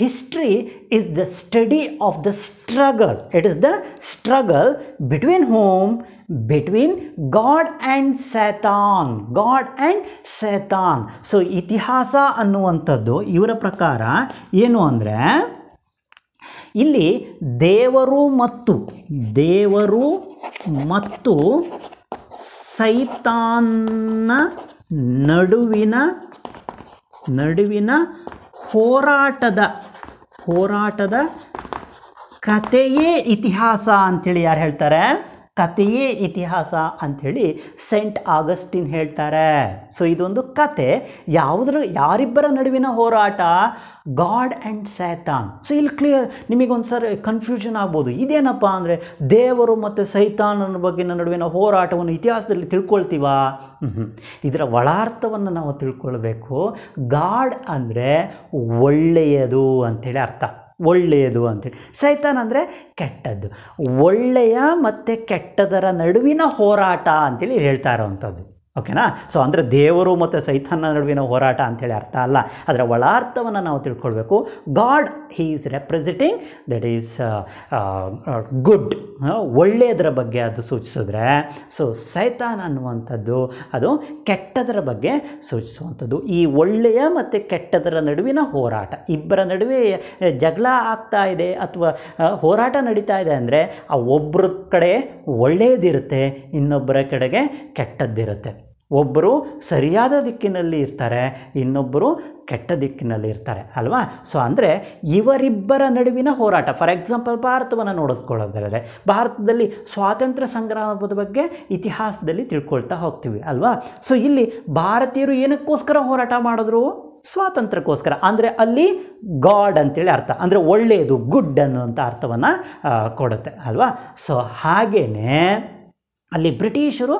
Speaker 1: history is the study of the struggle it is the struggle between home between God and Satan God and Satan so ಇತಿಹಾಸ ಅನ್ನುವಂಥದ್ದು ಇವರ ಪ್ರಕಾರ ಏನು ಅಂದರೆ ಇಲ್ಲಿ ದೇವರು ಮತ್ತು ದೇವರು ಮತ್ತು ಸೈತಾನ್ನ ನಡುವಿನ ನಡುವಿನ ಹೋರಾಟದ ಹೋರಾಟದ ಕಥೆಯೇ ಇತಿಹಾಸ ಅಂಥೇಳಿ ಯಾರು ಹೇಳ್ತಾರೆ ಕಥೆಯೇ ಇತಿಹಾಸ ಅಂಥೇಳಿ ಸೆಂಟ್ ಆಗಸ್ಟಿನ್ ಹೇಳ್ತಾರೆ ಸೊ ಇದೊಂದು ಕತೆ ಯಾವುದರ ಯಾರಿಬ್ಬರ ನಡುವಿನ ಹೋರಾಟ ಗಾಡ್ ಆ್ಯಂಡ್ ಸೈತಾನ್ ಸೊ ಇಲ್ಲಿ ಕ್ಲಿಯರ್ ನಿಮಗೊಂದು ಸರಿ ಕನ್ಫ್ಯೂಷನ್ ಆಗ್ಬೋದು ಇದೇನಪ್ಪ ಅಂದರೆ ದೇವರು ಮತ್ತು ಸೈತಾನನ ಬಗ್ಗಿನ ನಡುವಿನ ಹೋರಾಟವನ್ನು ಇತಿಹಾಸದಲ್ಲಿ ತಿಳ್ಕೊಳ್ತೀವ ಇದರ ಒಳಾರ್ಥವನ್ನು ನಾವು ತಿಳ್ಕೊಳ್ಬೇಕು ಗಾಡ್ ಅಂದರೆ ಒಳ್ಳೆಯದು ಅಂಥೇಳಿ ಅರ್ಥ ಒಳ್ಳೆಯದು ಅಂತೇಳಿ ಸೈತಾನ್ ಅಂದರೆ ಕೆಟ್ಟದ್ದು ಒಳ್ಳೆಯ ಮತ್ತು ಕೆಟ್ಟದರ ನಡುವಿನ ಹೋರಾಟ ಅಂತೇಳಿ ಹೇಳ್ತಾ ಇರೋವಂಥದ್ದು ಓಕೆನಾ ಸೊ ಅಂದರೆ ದೇವರು ಮತ್ತು ಸೈತಾನ ನಡುವಿನ ಹೋರಾಟ ಅಂಥೇಳಿ ಅರ್ಥ ಅಲ್ಲ ಅದರ ಅರ್ಥವನ್ನು ನಾವು ತಿಳ್ಕೊಳ್ಬೇಕು God he is representing that is good ಒಳ್ಳೆಯದರ ಬಗ್ಗೆ ಅದು ಸೂಚಿಸಿದ್ರೆ ಸೊ ಸೈತಾನ್ ಅನ್ನುವಂಥದ್ದು ಅದು ಕೆಟ್ಟದರ ಬಗ್ಗೆ ಸೂಚಿಸುವಂಥದ್ದು ಈ ಒಳ್ಳೆಯ ಮತ್ತು ಕೆಟ್ಟದರ ನಡುವಿನ ಹೋರಾಟ ಇಬ್ಬರ ನಡುವೆ ಜಗಳ ಆಗ್ತಾ ಇದೆ ಅಥವಾ ಹೋರಾಟ ನಡೀತಾ ಇದೆ ಅಂದರೆ ಆ ಒಬ್ಬರ ಕಡೆ ಒಳ್ಳೆಯದಿರುತ್ತೆ ಇನ್ನೊಬ್ಬರ ಕಡೆಗೆ ಕೆಟ್ಟದ್ದಿರುತ್ತೆ ಒಬ್ಬರು ಸರಿಯಾದ ದಿಕ್ಕಿನಲ್ಲಿ ಇರ್ತಾರೆ ಇನ್ನೊಬ್ಬರು ಕೆಟ್ಟ ದಿಕ್ಕಿನಲ್ಲಿ ಇರ್ತಾರೆ ಅಲ್ವಾ ಸೊ ಅಂದರೆ ಇವರಿಬ್ಬರ ನಡುವಿನ ಹೋರಾಟ ಫಾರ್ ಎಕ್ಸಾಂಪಲ್ ಭಾರತವನ್ನು ನೋಡಿಕೊಳ್ಳೋದಾದರೆ ಭಾರತದಲ್ಲಿ ಸ್ವಾತಂತ್ರ್ಯ ಸಂಗ್ರಾಮದ ಬಗ್ಗೆ ಇತಿಹಾಸದಲ್ಲಿ ತಿಳ್ಕೊಳ್ತಾ ಹೋಗ್ತೀವಿ ಅಲ್ವಾ ಸೊ ಇಲ್ಲಿ ಭಾರತೀಯರು ಏನಕ್ಕೋಸ್ಕರ ಹೋರಾಟ ಮಾಡಿದ್ರು ಸ್ವಾತಂತ್ರ್ಯಕ್ಕೋಸ್ಕರ ಅಂದರೆ ಅಲ್ಲಿ ಗಾಡ್ ಅಂತೇಳಿ ಅರ್ಥ ಅಂದರೆ ಒಳ್ಳೆಯದು ಗುಡ್ ಅನ್ನುವಂಥ ಅರ್ಥವನ್ನು ಕೊಡುತ್ತೆ ಅಲ್ವಾ ಸೊ ಹಾಗೆಯೇ ಅಲ್ಲಿ ಬ್ರಿಟಿಷರು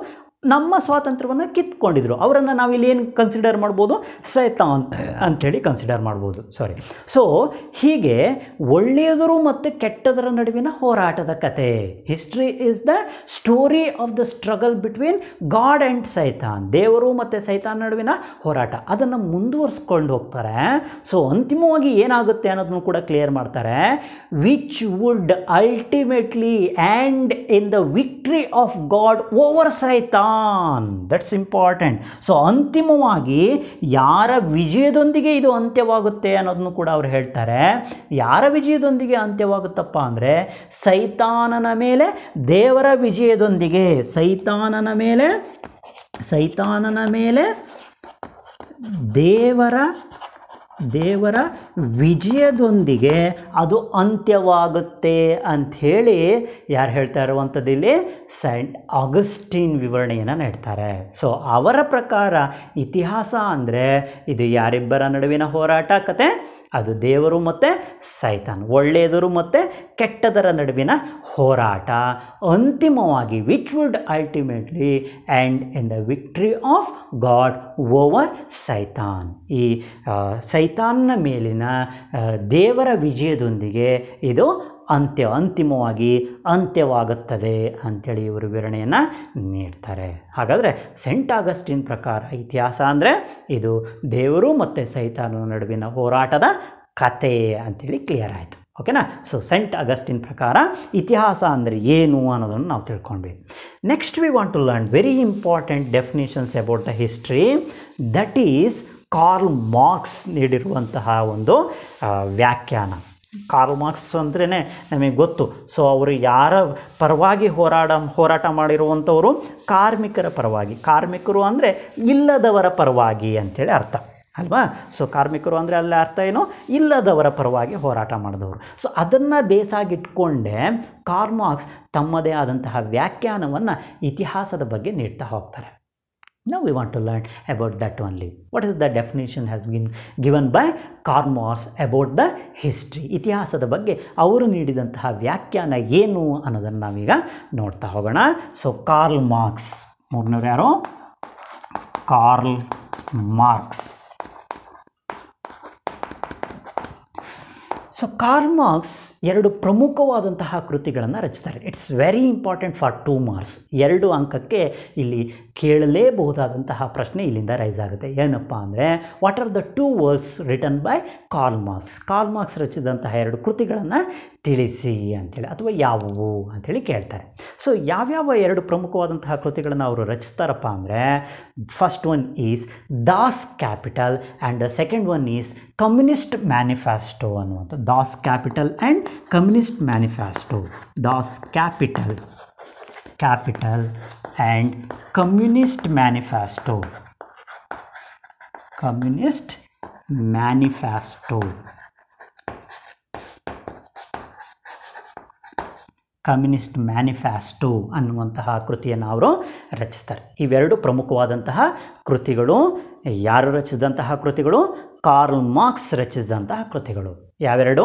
Speaker 1: ನಮ್ಮ ಸ್ವಾತಂತ್ರ್ಯವನ್ನು ಕಿತ್ಕೊಂಡಿದ್ರು ಅವರನ್ನು ನಾವಿಲ್ಲಿ ಏನು ಕನ್ಸಿಡರ್ ಮಾಡ್ಬೋದು ಸೈತಾನ್ ಅಂಥೇಳಿ ಕನ್ಸಿಡರ್ ಮಾಡ್ಬೋದು ಸಾರಿ ಸೊ ಹೀಗೆ ಒಳ್ಳೆಯದರು ಮತ್ತು ಕೆಟ್ಟದರ ನಡುವಿನ ಹೋರಾಟದ ಕತೆ history is the story of the struggle between God and Satan ದೇವರು ಮತ್ತು ಸೈತಾನ್ ನಡುವಿನ ಹೋರಾಟ ಅದನ್ನು ಮುಂದುವರಿಸ್ಕೊಂಡು ಹೋಗ್ತಾರೆ ಸೊ ಅಂತಿಮವಾಗಿ ಏನಾಗುತ್ತೆ ಅನ್ನೋದನ್ನು ಕೂಡ ಕ್ಲಿಯರ್ ಮಾಡ್ತಾರೆ which would ultimately and in the victory of God over Satan on that's important so ಅಂತಿಮವಾಗಿ ಯಾರ ವಿಜಯದೊಂದಿಗೆ ಇದು ಅಂತ್ಯವಾಗುತ್ತೆ ಅನ್ನೋದನ್ನು ಕೂಡ ಅವ್ರು ಹೇಳ್ತಾರೆ ಯಾರ ವಿಜಯದೊಂದಿಗೆ ಅಂತ್ಯವಾಗುತ್ತಪ್ಪ ಅಂದರೆ ಸೈತಾನನ ಮೇಲೆ ದೇವರ ವಿಜಯದೊಂದಿಗೆ ಸೈತಾನನ ಮೇಲೆ ಸೈತಾನನ ಮೇಲೆ ದೇವರ ದೇವರ ವಿಜಯದೊಂದಿಗೆ ಅದು ಅಂತ್ಯವಾಗುತ್ತೆ ಅಂಥೇಳಿ ಯಾರು ಹೇಳ್ತಾ ಇರುವಂಥದ್ದು ಇಲ್ಲಿ ಸೈಂಟ್ ಆಗಸ್ಟೀನ್ ವಿವರಣೆಯನ್ನು ನೀಡ್ತಾರೆ ಸೊ ಅವರ ಪ್ರಕಾರ ಇತಿಹಾಸ ಅಂದರೆ ಇದು ಯಾರಿಬ್ಬರ ನಡುವಿನ ಹೋರಾಟ ಕತೆ ಅದು ದೇವರು ಮತ್ತು ಸೈತಾನ್ ಒಳ್ಳೆಯದರು ಮತ್ತು ಕೆಟ್ಟದರ ನಡುವಿನ ಹೋರಾಟ ಅಂತಿಮವಾಗಿ which would ultimately and in the victory of God over Satan ಈ ಸೈತಾನ್ನ ಮೇಲಿನ ದೇವರ ವಿಜಯದೊಂದಿಗೆ ಇದು ಅಂತ್ಯ ಅಂತಿಮವಾಗಿ ಅಂತ್ಯವಾಗುತ್ತದೆ ಅಂಥೇಳಿ ಇವರು ವಿವರಣೆಯನ್ನು ನೀಡ್ತಾರೆ ಹಾಗಾದರೆ ಸೆಂಟ್ ಆಗಸ್ಟಿನ್ ಪ್ರಕಾರ ಇತಿಹಾಸ ಅಂದರೆ ಇದು ದೇವರು ಮತ್ತು ಸೈತಾನನ ನಡುವಿನ ಹೋರಾಟದ ಕತೆ ಅಂಥೇಳಿ ಕ್ಲಿಯರ್ ಆಯಿತು ಓಕೆನಾ ಸೊ ಸೆಂಟ್ ಅಗಸ್ಟಿನ್ ಪ್ರಕಾರ ಇತಿಹಾಸ ಅಂದರೆ ಏನು ಅನ್ನೋದನ್ನು ನಾವು ತಿಳ್ಕೊಂಡ್ವಿ next we want to learn very important definitions about the history that is Karl Marx ನೀಡಿರುವಂತಹ ಒಂದು ವ್ಯಾಖ್ಯಾನ ಕಾರ್ಲ್ ಮಾರ್ಕ್ಸ್ ಅಂದ್ರೇ ನಮಗೆ ಗೊತ್ತು ಸೊ ಅವರು ಯಾರ ಪರವಾಗಿ ಹೋರಾಡ ಹೋರಾಟ ಮಾಡಿರುವಂಥವರು ಕಾರ್ಮಿಕರ ಪರವಾಗಿ ಕಾರ್ಮಿಕರು ಅಂದರೆ ಇಲ್ಲದವರ ಪರವಾಗಿ ಅಂಥೇಳಿ ಅರ್ಥ ಅಲ್ವಾ ಸೊ ಕಾರ್ಮಿಕರು ಅಂದರೆ ಅಲ್ಲಿ ಅರ್ಥ ಏನು ಇಲ್ಲದವರ ಪರವಾಗಿ ಹೋರಾಟ ಮಾಡಿದವರು ಸೊ ಅದನ್ನು ಬೇಸಾಗಿಟ್ಕೊಂಡೆ ಕಾರ್ಮಾಕ್ಸ್ ತಮ್ಮದೇ ಆದಂತಹ ವ್ಯಾಖ್ಯಾನವನ್ನು ಇತಿಹಾಸದ ಬಗ್ಗೆ ನೀಡ್ತಾ ಹೋಗ್ತಾರೆ Now we want to learn about that only. What is the definition has been given by Karl Marx about the history ಇತಿಹಾಸದ ಬಗ್ಗೆ ಅವರು ನೀಡಿದಂತಹ ವ್ಯಾಖ್ಯಾನ ಏನು ಅನ್ನೋದನ್ನು ನಾವೀಗ ನೋಡ್ತಾ ಹೋಗೋಣ ಸೊ ಕಾರ್ಲ್ ಮಾರ್ಕ್ಸ್ ನೋಡಿನವ್ರು ಯಾರು ಕಾರ್ಲ್ ಮಾರ್ಕ್ಸ್ ಸೊ ಕಾರ್ಲ್ ಎರಡು ಪ್ರಮುಖವಾದಂತಹ ಕೃತಿಗಳನ್ನು ರಚಿಸ್ತಾರೆ it's very important for two marks ಎರಡು ಅಂಕಕ್ಕೆ ಇಲ್ಲಿ ಕೇಳಲೇಬಹುದಾದಂತಹ ಪ್ರಶ್ನೆ ಇಲ್ಲಿಂದ ರೈಸ್ ಆಗುತ್ತೆ ಏನಪ್ಪ ಅಂದರೆ what are the two works written by Karl Marx Karl ರಚಿಸಿದಂತಹ ಎರಡು ಕೃತಿಗಳನ್ನು ತಿಳಿಸಿ ಅಂಥೇಳಿ ಅಥವಾ ಯಾವುವು ಅಂಥೇಳಿ ಕೇಳ್ತಾರೆ ಸೊ ಯಾವ್ಯಾವ ಎರಡು ಪ್ರಮುಖವಾದಂತಹ ಕೃತಿಗಳನ್ನು ಅವರು ರಚಿಸ್ತಾರಪ್ಪ ಅಂದರೆ first one is Das Kapital and the second one is Communist Manifesto ಅನ್ನುವಂಥ Das Kapital and Communist Manifesto Das Kapital Kapital and Communist Manifesto Communist Manifesto Communist Manifesto ಅನ್ನುವಂತಹ ಕೃತಿಯನ್ನು ಅವರು ರಚಿಸ್ತಾರೆ ಇವೆರಡು ಪ್ರಮುಖವಾದಂತಹ ಕೃತಿಗಳು ಯಾರು ರಚಿಸಿದಂತಹ ಕೃತಿಗಳು ಕಾರ್ಲ್ ಮಾರ್ಕ್ಸ್ ರಚಿಸಿದಂತಹ ಕೃತಿಗಳು ಯಾವೆರಡು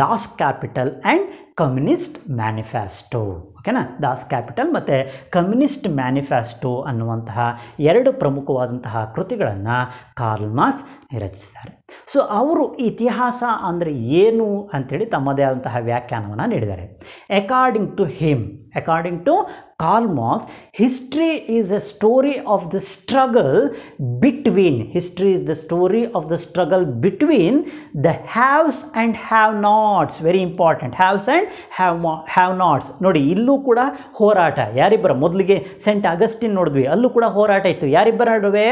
Speaker 1: Das Kapital and Communist Manifesto ಓಕೆನಾ ದಾಸ್ ಕ್ಯಾಪಿಟಲ್ ಮತ್ತು ಕಮ್ಯುನಿಸ್ಟ್ ಮ್ಯಾನಿಫೆಸ್ಟೋ ಅನ್ನುವಂತಹ ಎರಡು ಪ್ರಮುಖವಾದಂತಹ ಕೃತಿಗಳನ್ನು ಕಾರ್ಲ್ಮಾಸ್ ರಚಿಸಿದ್ದಾರೆ ಸೊ ಅವರು ಇತಿಹಾಸ ಅಂದರೆ ಏನು ಅಂಥೇಳಿ ತಮ್ಮದೇ ಆದಂತಹ ವ್ಯಾಖ್ಯಾನವನ್ನು ನೀಡಿದ್ದಾರೆ according to him according to Karl Marx history is a story of the struggle between history is the story of the struggle between the haves and have nots very important haves and and have ಮಾ have nots ನೋಡಿ ಇಲ್ಲೂ ಕೂಡ ಹೋರಾಟ ಯಾರಿಬ್ಬರ ಮೊದಲಿಗೆ scent Augustine ನೋಡಿದ್ವಿ ಅಲ್ಲೂ ಕೂಡ ಹೋರಾಟ ಇತ್ತು ಯಾರಿಬ್ಬರ ನಡುವೆ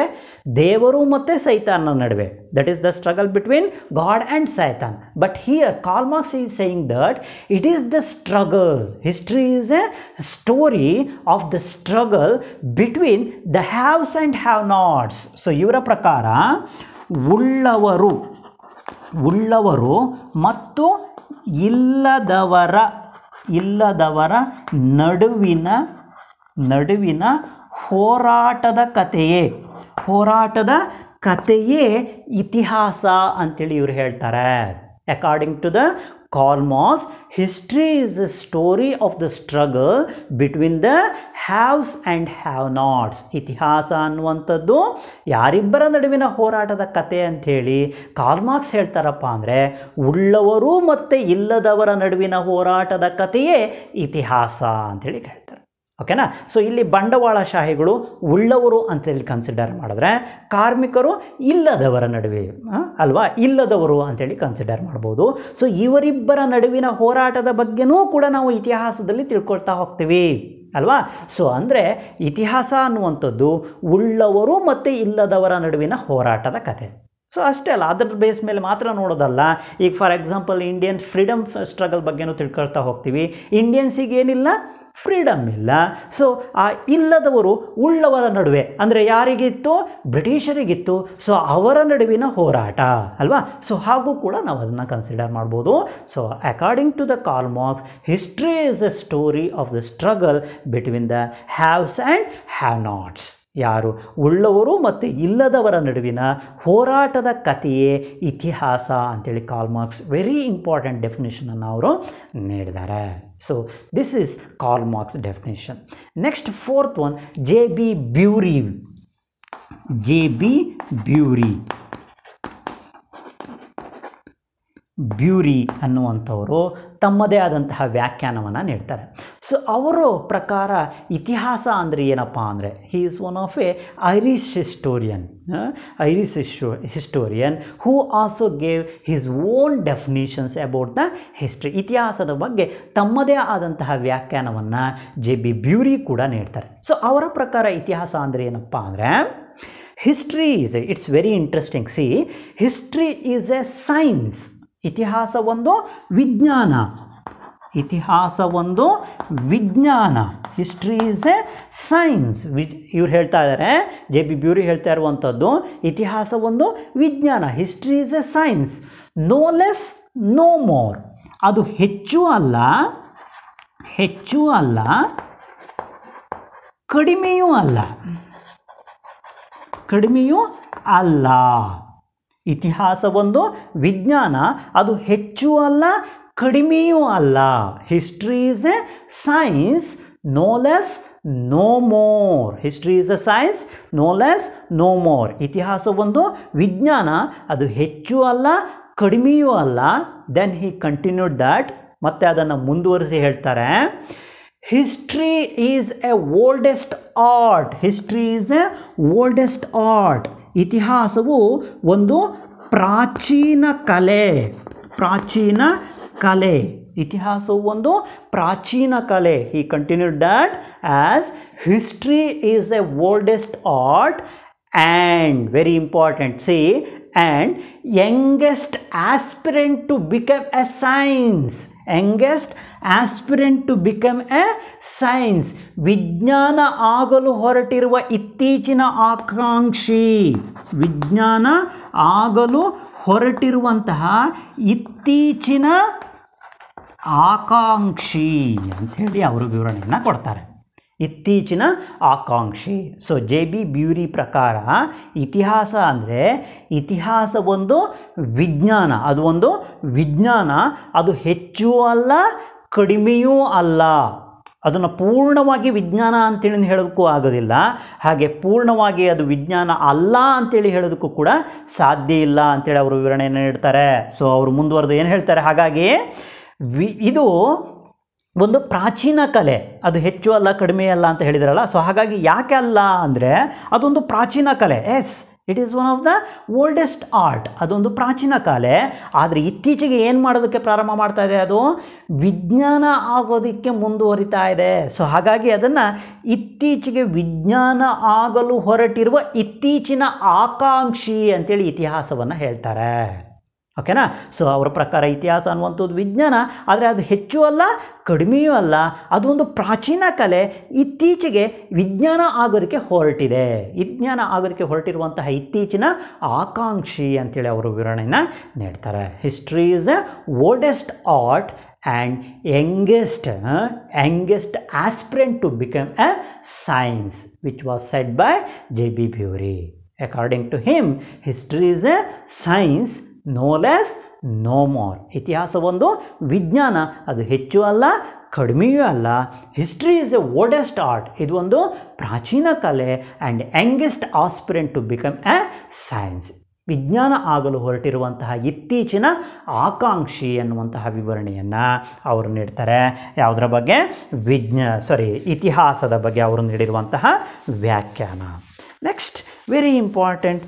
Speaker 1: ದೇವರು ಮತ್ತು ಸೈತಾನ ನಡುವೆ that is the struggle between God and Satan but here Karl Marx is saying that it is the struggle history is a story of the struggle between the haves and have nots so ಇವರ ಪ್ರಕಾರ ಉಳ್ಳವರು ಉಳ್ಳವರು ಮತ್ತು ಇಲ್ಲದವರ ಇಲ್ಲದವರ ನಡುವಿನ ನಡುವಿನ ಹೋರಾಟದ ಕಥೆಯೇ ಹೋರಾಟದ ಕಥೆಯೇ ಇತಿಹಾಸ ಅಂತೇಳಿ ಇವರು ಹೇಳ್ತಾರೆ according to the Kalma's history is a story of the struggle between the haves and have nots ಇತಿಹಾಸ ಅನ್ನುವಂಥದ್ದು ಯಾರಿಬ್ಬರ ನಡುವಿನ ಹೋರಾಟದ ಕತೆ ಅಂಥೇಳಿ ಕಾಲ್ಮಾಕ್ಸ್ ಹೇಳ್ತಾರಪ್ಪ ಅಂದರೆ ಉಳ್ಳವರು ಮತ್ತು ಇಲ್ಲದವರ ನಡುವಿನ ಹೋರಾಟದ ಕಥೆಯೇ ಇತಿಹಾಸ ಅಂಥೇಳಿ ಹೇಳ್ತಾರೆ ಓಕೆನಾ ಸೊ ಇಲ್ಲಿ ಬಂಡವಾಳಶಾಹಿಗಳು ಉಳ್ಳವರು ಅಂತೇಳಿ ಕನ್ಸಿಡರ್ ಮಾಡಿದ್ರೆ ಕಾರ್ಮಿಕರು ಇಲ್ಲದವರ ನಡುವೆ ಅಲ್ವಾ ಇಲ್ಲದವರು ಅಂತೇಳಿ ಕನ್ಸಿಡರ್ ಮಾಡ್ಬೋದು ಸೊ ಇವರಿಬ್ಬರ ನಡುವಿನ ಹೋರಾಟದ ಬಗ್ಗೆನೂ ಕೂಡ ನಾವು ಇತಿಹಾಸದಲ್ಲಿ ತಿಳ್ಕೊಳ್ತಾ ಹೋಗ್ತೀವಿ ಅಲ್ವಾ ಸೊ ಅಂದರೆ ಇತಿಹಾಸ ಅನ್ನುವಂಥದ್ದು ಉಳ್ಳವರು ಮತ್ತು ಇಲ್ಲದವರ ನಡುವಿನ ಹೋರಾಟದ ಕಥೆ ಸೊ ಅಷ್ಟೇ ಅಲ್ಲ ಅದರ ಬೇಸ್ ಮೇಲೆ ಮಾತ್ರ ನೋಡೋದಲ್ಲ ಈಗ for example Indian freedom struggle ಬಗ್ಗೆನೂ ತಿಳ್ಕೊಳ್ತಾ ಹೋಗ್ತೀವಿ ಇಂಡಿಯನ್ಸಿಗೆ ಏನಿಲ್ಲ ಫ್ರೀಡಮ್ ಇಲ್ಲ ಸೊ ಆ ಇಲ್ಲದವರು ಉಳ್ಳವರ ನಡುವೆ ಅಂದರೆ ಯಾರಿಗಿತ್ತು ಬ್ರಿಟಿಷರಿಗಿತ್ತು ಸೊ ಅವರ ನಡುವಿನ ಹೋರಾಟ ಅಲ್ವಾ ಸೊ ಹಾಗೂ ಕೂಡ ನಾವು ಅದನ್ನು ಕನ್ಸಿಡರ್ ಮಾಡ್ಬೋದು so according to the Karl Marx history is the story of the struggle between the haves and have nots ಯಾರು ಉಳ್ಳವರು ಮತ್ತು ಇಲ್ಲದವರ ನಡುವಿನ ಹೋರಾಟದ ಕಥೆಯೇ ಇತಿಹಾಸ ಅಂತೇಳಿ ಕಾಲ್ ಮಾರ್ಕ್ಸ್ ವೆರಿ ಇಂಪಾರ್ಟೆಂಟ್ ಡೆಫಿನೇಷನನ್ನು ಅವರು ನೀಡಿದ್ದಾರೆ so this is Karl Marx definition next fourth one J B Bury J B Bury Bury ಅನ್ನುವಂಥವರು ತಮ್ಮದೇ ಆದಂತಹ ವ್ಯಾಖ್ಯಾನವನ್ನು ನೀಡ್ತಾರೆ ಸೊ ಅವರ ಪ್ರಕಾರ ಇತಿಹಾಸ ಅಂದರೆ ಏನಪ್ಪ ಅಂದರೆ he is one of a Irish historian Irish ಹಿಸ್ಟೋ historian who also gave his own definitions about the history ಇತಿಹಾಸದ ಬಗ್ಗೆ ತಮ್ಮದೇ ಆದಂತಹ ವ್ಯಾಖ್ಯಾನವನ್ನು ಜೆ ಬಿ ಬ್ಯೂರಿ ಕೂಡ ನೀಡ್ತಾರೆ ಸೊ ಅವರ ಪ್ರಕಾರ ಇತಿಹಾಸ ಅಂದರೆ ಏನಪ್ಪ ಅಂದರೆ history is it's very interesting see history is a science ಇತಿಹಾಸ ಒಂದು ವಿಜ್ಞಾನ ಇತಿಹಾಸ ಒಂದು ವಿಜ್ಞಾನ history is a science we ಇವ್ರು ಹೇಳ್ತಾ ಇದ್ದಾರೆ ಜೆ ಬಿ ಬ್ಯೂರಿ ಹೇಳ್ತಾ ಇರುವಂಥದ್ದು ಇತಿಹಾಸ ಒಂದು ವಿಜ್ಞಾನ history is a science no less no more ಅದು ಹೆಚ್ಚು ಅಲ್ಲ ಹೆಚ್ಚು ಅಲ್ಲ ಕಡಿಮೆಯೂ ಅಲ್ಲ ಕಡಿಮೆಯೂ ಅಲ್ಲ ಇತಿಹಾಸ ಒಂದು ವಿಜ್ಞಾನ ಅದು ಹೆಚ್ಚು ಅಲ್ಲ ಕಡಿಮೆಯೂ ಅಲ್ಲ history is a science no less no more history is a science no less no more ಇತಿಹಾಸ ಒಂದು ವಿಜ್ಞಾನ ಅದು ಹೆಚ್ಚು ಅಲ್ಲ ಕಡಿಮೆಯೂ ಅಲ್ಲ ದೆನ್ ಹಿ ಕಂಟಿನ್ಯೂಡ್ ದ್ಯಾಟ್ ಮತ್ತೆ ಅದನ್ನು ಮುಂದುವರಿಸಿ ಹೇಳ್ತಾರೆ history is a oldest art history is a oldest art ಇತಿಹಾಸವು ಒಂದು ಪ್ರಾಚೀನ ಕಲೆ ಪ್ರಾಚೀನ ಕಲೆ ಇತಿಹಾಸವು ಒಂದು ಪ್ರಾಚೀನ ಕಲೆ he continued that as history is a oldest art and very important see and youngest aspirant to become a science youngest aspirant to become a science ವಿಜ್ಞಾನ ಆಗಲು ಹೊರಟಿರುವ ಇತ್ತೀಚಿನ ಆಕಾಂಕ್ಷಿ ವಿಜ್ಞಾನ ಆಗಲು ಹೊರಟಿರುವಂತಹ ಇತ್ತೀಚಿನ ಆಕಾಂಕ್ಷಿ ಅಂಥೇಳಿ ಅವರು ವಿವರಣೆಯನ್ನು ಕೊಡ್ತಾರೆ ಇತ್ತೀಚಿನ ಆಕಾಂಕ್ಷಿ ಸೊ ಜೆ ಬಿ ಬ್ಯೂರಿ ಪ್ರಕಾರ ಇತಿಹಾಸ ಅಂದರೆ ಇತಿಹಾಸ ಒಂದು ವಿಜ್ಞಾನ ಅದು ಒಂದು ವಿಜ್ಞಾನ ಅದು ಹೆಚ್ಚು ಅಲ್ಲ ಕಡಿಮೆಯೂ ಅಲ್ಲ ಅದನ್ನು ಪೂರ್ಣವಾಗಿ ವಿಜ್ಞಾನ ಅಂತೇಳಿ ಹೇಳೋದಕ್ಕೂ ಆಗೋದಿಲ್ಲ ಹಾಗೆ ಪೂರ್ಣವಾಗಿ ಅದು ವಿಜ್ಞಾನ ಅಲ್ಲ ಅಂತೇಳಿ ಹೇಳೋದಕ್ಕೂ ಕೂಡ ಸಾಧ್ಯ ಇಲ್ಲ ಅಂತೇಳಿ ಅವರು ವಿವರಣೆಯನ್ನು ನೀಡ್ತಾರೆ ಸೊ ಅವರು ಮುಂದುವರೆದು ಏನು ಹೇಳ್ತಾರೆ ಹಾಗಾಗಿ ವಿ ಇದು ಒಂದು ಪ್ರಾಚೀನ ಕಲೆ ಅದು ಹೆಚ್ಚು ಅಲ್ಲ ಕಡಿಮೆ ಅಲ್ಲ ಅಂತ ಹೇಳಿದಾರಲ್ಲ ಸೊ ಹಾಗಾಗಿ ಯಾಕೆ ಅಲ್ಲ ಅಂದರೆ ಅದೊಂದು ಪ್ರಾಚೀನ ಕಲೆ yes it is one of the oldest art ಅದೊಂದು ಪ್ರಾಚೀನ ಕಾಲೇ ಆದರೆ ಇತ್ತೀಚೆಗೆ ಏನು ಮಾಡೋದಕ್ಕೆ ಪ್ರಾರಂಭ ಮಾಡ್ತಾ ಇದೆ ಅದು ವಿಜ್ಞಾನ ಆಗೋದಕ್ಕೆ ಮುಂದುವರಿತಾ ಇದೆ ಸೊ ಹಾಗಾಗಿ ಅದನ್ನು ಇತ್ತೀಚೆಗೆ ವಿಜ್ಞಾನ ಆಗಲು ಹೊರಟಿರುವ ಇತ್ತೀಚಿನ ಆಕಾಂಕ್ಷಿ ಅಂತೇಳಿ ಇತಿಹಾಸವನ್ನು ಹೇಳ್ತಾರೆ ಓಕೆನಾ ಸೊ ಅವರ ಪ್ರಕಾರ ಇತಿಹಾಸ ಅನ್ನುವಂಥದ್ದು ವಿಜ್ಞಾನ ಆದರೆ ಅದು ಹೆಚ್ಚು ಅಲ್ಲ ಕಡಿಮೆಯೂ ಅಲ್ಲ ಅದು ಒಂದು ಪ್ರಾಚೀನ ಕಲೆ ಇತ್ತೀಚೆಗೆ ವಿಜ್ಞಾನ ಆಗೋದಕ್ಕೆ ಹೊರಟಿದೆ ವಿಜ್ಞಾನ ಆಗೋದಕ್ಕೆ ಹೊರಟಿರುವಂತಹ ಇತ್ತೀಚಿನ ಆಕಾಂಕ್ಷಿ ಅಂತೇಳಿ ಅವರು ವಿವರಣೆಯನ್ನು ನೀಡ್ತಾರೆ history is a oldest art and youngest youngest aspirant to become a science which was said by J B Bury according to him history is a science no less no more ಇತಿಹಾಸ ಒಂದು ವಿಜ್ಞಾನ ಅದು ಹೆಚ್ಚು ಅಲ್ಲ ಕಡಿಮೆಯೂ ಅಲ್ಲ history is a oldest art ಇದು ಒಂದು ಪ್ರಾಚೀನ ಕಲೆ and youngest aspirant to become a science ವಿಜ್ಞಾನ ಆಗಲು ಹೊರಟಿರುವಂತಹ ಇತ್ತೀಚಿನ ಆಕಾಂಕ್ಷಿ ಎನ್ನುವಂತಹ ವಿವರಣೆಯನ್ನು ಅವರು ನೀಡ್ತಾರೆ ಯಾವುದರ ಬಗ್ಗೆ ವಿಜ್ಞ ಸಾರಿ ಇತಿಹಾಸದ ಬಗ್ಗೆ ಅವರು ನೀಡಿರುವಂತಹ ವ್ಯಾಖ್ಯಾನ next very important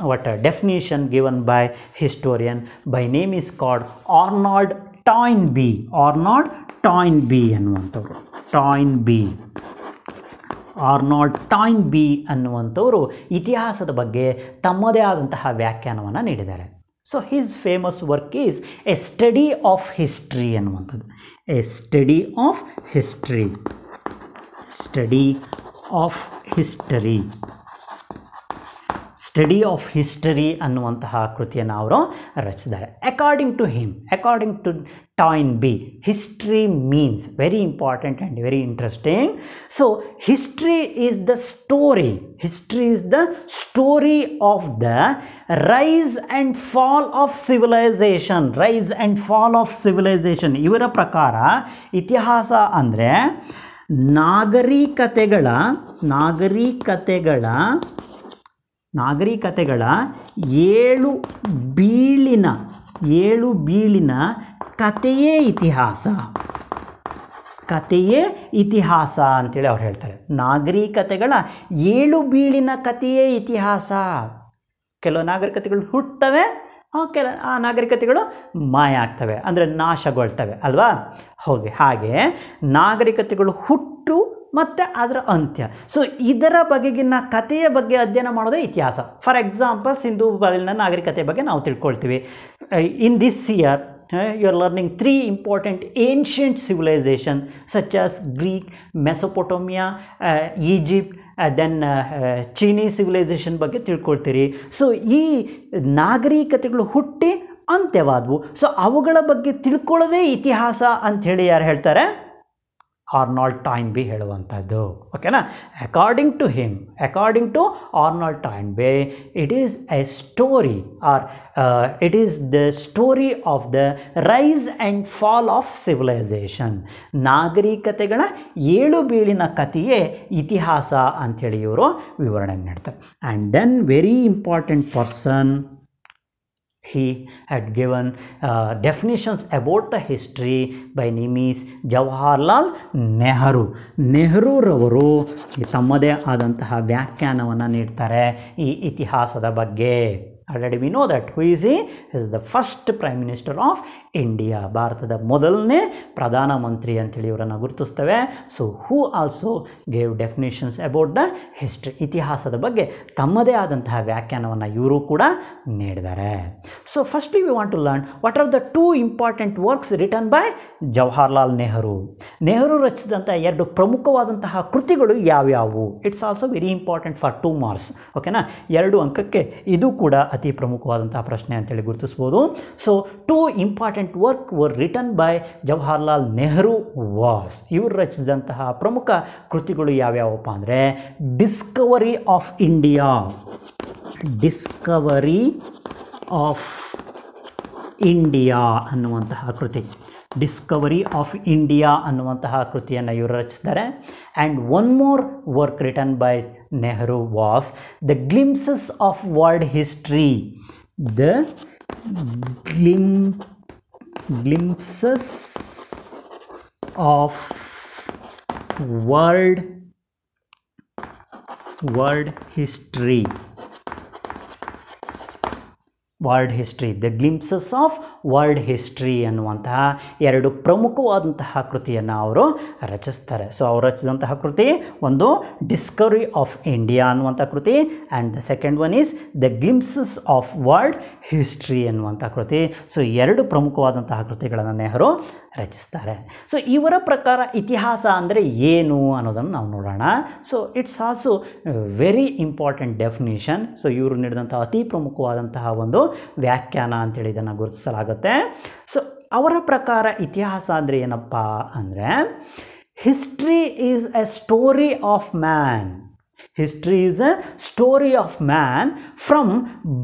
Speaker 1: what a definition given by historian by name is called Arnold Toynbee Arnold Toynbee ಅನ್ನುವಂಥವ್ರು ಟಾಯ್ನ್ಬಿ ಆರ್ನಾಲ್ಡ್ ಬಿ ಅನ್ನುವಂಥವರು ಇತಿಹಾಸದ ಬಗ್ಗೆ ತಮ್ಮದೇ ಆದಂತಹ ವ್ಯಾಖ್ಯಾನವನ್ನು ನೀಡಿದ್ದಾರೆ so his famous work is a study of history ಅನ್ನುವಂಥದ್ದು a study of history study of history study of history ಅನ್ನುವಂತಹ ಕೃತಿಯನ್ನು ಅವರು ರಚಿಸಿದ್ದಾರೆ according to him according to Toynbee history means very important and very interesting so history is the story history is the story of the rise and fall of civilisation rice and fall of civilisation ಇವರ ಪ್ರಕಾರ ಇತಿಹಾಸ ಅಂದರೆ ನಾಗರಿಕತೆಗಳ ನಾಗರಿಕತೆಗಳ ನಾಗರಿಕತೆಗಳ ಏಳು ಬೀಳಿನ ಏಳು ಬೀಳಿನ ಕತೆಯೇ ಇತಿಹಾಸ ಕತೆಯೇ ಇತಿಹಾಸ ಅಂತೇಳಿ ಅವ್ರು ಹೇಳ್ತಾರೆ ನಾಗರಿಕತೆಗಳ ಏಳು ಬೀಳಿನ ಕಥೆಯೇ ಇತಿಹಾಸ ಕೆಲವು ನಾಗರಿಕತೆಗಳು ಹುಟ್ಟುತ್ತವೆ ಕೆಲ ಆ ನಾಗರಿಕತೆಗಳು ಮಾಯ ಆಗ್ತವೆ ಅಂದರೆ ನಾಶಗೊಳ್ತವೆ ಅಲ್ವಾ ಹೋಗಿ ಹಾಗೆ ನಾಗರಿಕತೆಗಳು ಹುಟ್ಟು ಮತ್ತು ಅದರ ಅಂತ್ಯ ಸೊ ಇದರ ಬಗೆಗಿನ ಕಥೆಯ ಬಗ್ಗೆ ಅಧ್ಯಯನ ಮಾಡೋದೇ ಇತಿಹಾಸ ಫಾರ್ ಎಕ್ಸಾಂಪಲ್ ಸಿಂಧು ಬಾಲಿನ ನಾಗರಿಕತೆ ಬಗ್ಗೆ ನಾವು ತಿಳ್ಕೊಳ್ತೀವಿ in this year you are learning three important ancient civilisation such as Greek Mesopotamia Egypt then Chinese civilisation ಬಗ್ಗೆ ತಿಳ್ಕೊಳ್ತೀರಿ ಸೊ ಈ ನಾಗರಿಕತೆಗಳು ಹುಟ್ಟಿ ಅಂತ್ಯವಾದವು ಸೊ ಅವುಗಳ ಬಗ್ಗೆ ತಿಳ್ಕೊಳ್ಳೋದೇ ಇತಿಹಾಸ ಅಂಥೇಳಿ ಯಾರು ಹೇಳ್ತಾರೆ ಆರ್ನಾಲ್ಡ್ ಟಾಯ್ನ್ ಬಿ ಹೇಳುವಂಥದ್ದು ಓಕೆನಾ according to him according to Arnold Toynbee it is a story or it is the story of the rise and fall of civilisation ನಾಗರಿಕತೆಗಳ ಏಳು ಬೀಳಿನ ಕಥೆಯೇ ಇತಿಹಾಸ ಅಂಥೇಳಿ ಇವರು ವಿವರಣೆ ನೀಡ್ತಾರೆ and then very important person he had given definitions about the history by by Nimis Jawaharlal Nehru ನೆಹರೂರವರು ತಮ್ಮದೇ ಆದಂತಹ ವ್ಯಾಖ್ಯಾನವನ್ನು ನೀಡ್ತಾರೆ ಈ ಇತಿಹಾಸದ ಬಗ್ಗೆ already we know that who is is the first prime minister of India ಭಾರತದ ಮೊದಲನೇ ಪ್ರಧಾನಮಂತ್ರಿ ಅಂತೇಳಿ ಇವರನ್ನು ಗುರುತಿಸ್ತವೆ so who also gave definitions about the history ಇತಿಹಾಸದ ಬಗ್ಗೆ ತಮ್ಮದೇ ಆದಂತಹ ವ್ಯಾಖ್ಯಾನವನ್ನು ಇವರು ಕೂಡ ನೀಡಿದ್ದಾರೆ so first we want to learn what are the two important works written by Jawaharlal Nehru Nehru ರಚಿಸಿದಂಥ ಎರಡು ಪ್ರಮುಖವಾದಂತಹ ಕೃತಿಗಳು ಯಾವ್ಯಾವು it's also very important for two marks ಓಕೆನಾ ಎರಡು ಅಂಕಕ್ಕೆ ಇದು ಕೂಡ ಅತಿ ಪ್ರಮುಖವಾದಂತಹ ಪ್ರಶ್ನೆ ಅಂತೇಳಿ ಗುರುತಿಸ್ಬೋದು so two important important work were written by Jawaharlal Nehru was ಇವರು ರಚಿಸಿದಂತಹ ಪ್ರಮುಖ ಕೃತಿಗಳು ಯಾವ್ಯಾವಪ್ಪ ಅಂದರೆ Discovery of India Discovery of India ಅನ್ನುವಂತಹ ಕೃತಿ ಡಿಸ್ಕವರಿ ಆಫ್ ಇಂಡಿಯಾ ಅನ್ನುವಂತಹ ಕೃತಿಯನ್ನು ಇವರು ರಚಿಸಿದ್ದಾರೆ and one more work written by Nehru was the Glimpses of World history the ಗ್ಲಿಮ್ glimpses of world world history world history the Glimpses of World History ಅನ್ನುವಂತಹ ಎರಡು ಪ್ರಮುಖವಾದಂತಹ ಕೃತಿಯನ್ನು ಅವರು ರಚಿಸ್ತಾರೆ ಸೊ ಅವರು ರಚಿಸಿದಂತಹ ಕೃತಿ ಒಂದು ಡಿಸ್ಕವರಿ ಆಫ್ ಇಂಡಿಯಾ ಅನ್ನುವಂಥ ಕೃತಿ and the second one is the Glimpses of World History ಅನ್ನುವಂಥ ಕೃತಿ ಸೊ ಎರಡು ಪ್ರಮುಖವಾದಂತಹ ಕೃತಿಗಳನ್ನು ನೆಹರು ರಚಿಸ್ತಾರೆ ಸೊ ಇವರ ಪ್ರಕಾರ ಇತಿಹಾಸ ಅಂದರೆ ಏನು ಅನ್ನೋದನ್ನು ನಾವು ನೋಡೋಣ so it's also very important definition so ಇವರು ನೀಡಿದಂಥ ಅತಿ ಪ್ರಮುಖವಾದಂತಹ ಒಂದು ವ್ಯಾಖ್ಯಾನ ಅಂತೇಳಿ ಇದನ್ನು ಗುರುತಿಸಲಾಗುತ್ತೆ ಸೊ ಅವರ ಪ್ರಕಾರ ಇತಿಹಾಸ ಅಂದರೆ ಏನಪ್ಪ ಅಂದರೆ history is a story of man history is a story of man from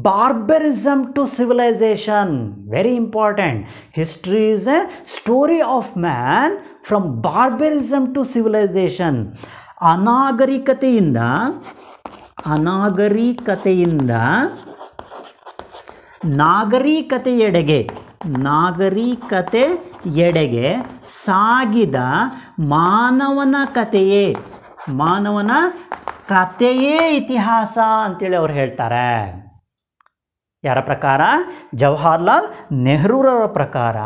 Speaker 1: barbarism to civilization very important history is a story of man from barbarism to civilization ಅನಾಗರಿಕತೆಯಿಂದ ಅನಾಗರಿಕತೆಯಿಂದ ನಾಗರಿಕತೆಯೆಡೆಗೆ ಎಡೆಗೆ ಸಾಗಿದ ಮಾನವನ ಕಥೆಯೇ ಮಾನವನ ಕಥೆಯೇ ಇತಿಹಾಸ ಅಂತೇಳಿ ಅವ್ರು ಹೇಳ್ತಾರೆ ಯಾರ ಪ್ರಕಾರ ಜವಾಹರ್ಲಾಲ್ ನೆಹರೂರ ಪ್ರಕಾರ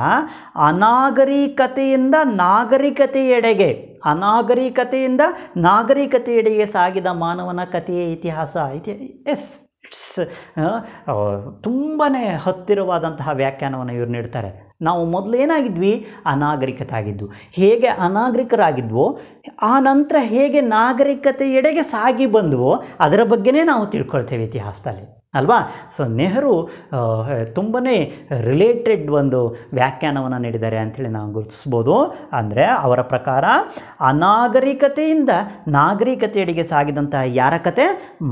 Speaker 1: ಅನಾಗರಿಕತೆಯಿಂದ ನಾಗರಿಕತೆಯೆಡೆಗೆ ಅನಾಗರಿಕತೆಯಿಂದ ನಾಗರಿಕತೆಯೆಡೆಗೆ ಸಾಗಿದ ಮಾನವನ ಕಥೆಯೇ ಇತಿಹಾಸ ಇತಿ ಎಸ್ ಇಟ್ಸ್ uh, ತುಂಬಾ ಹತ್ತಿರವಾದಂತಹ ವ್ಯಾಖ್ಯಾನವನ್ನು ಇವರು ನೀಡ್ತಾರೆ ನಾವು ಮೊದಲೇನಾಗಿದ್ವಿ ಆಗಿದ್ವು ಹೇಗೆ ಅನಾಗರಿಕರಾಗಿದ್ವೋ ಆ ನಂತರ ಹೇಗೆ ಎಡೆಗೆ ಸಾಗಿ ಬಂದವೋ ಅದರ ಬಗ್ಗೆನೇ ನಾವು ತಿಳ್ಕೊಳ್ತೇವೆ ಇತಿಹಾಸದಲ್ಲಿ ಅಲ್ವಾ ಸೊ ನೆಹರು ತುಂಬಾ ರಿಲೇಟೆಡ್ ಒಂದು ವ್ಯಾಖ್ಯಾನವನ್ನು ನೀಡಿದ್ದಾರೆ ಅಂಥೇಳಿ ನಾವು ಗುರುತಿಸ್ಬೋದು ಅಂದರೆ ಅವರ ಪ್ರಕಾರ ಅನಾಗರಿಕತೆಯಿಂದ ನಾಗರಿಕತೆಯಡೆಗೆ ಸಾಗಿದಂತಹ ಯಾರ ಕತೆ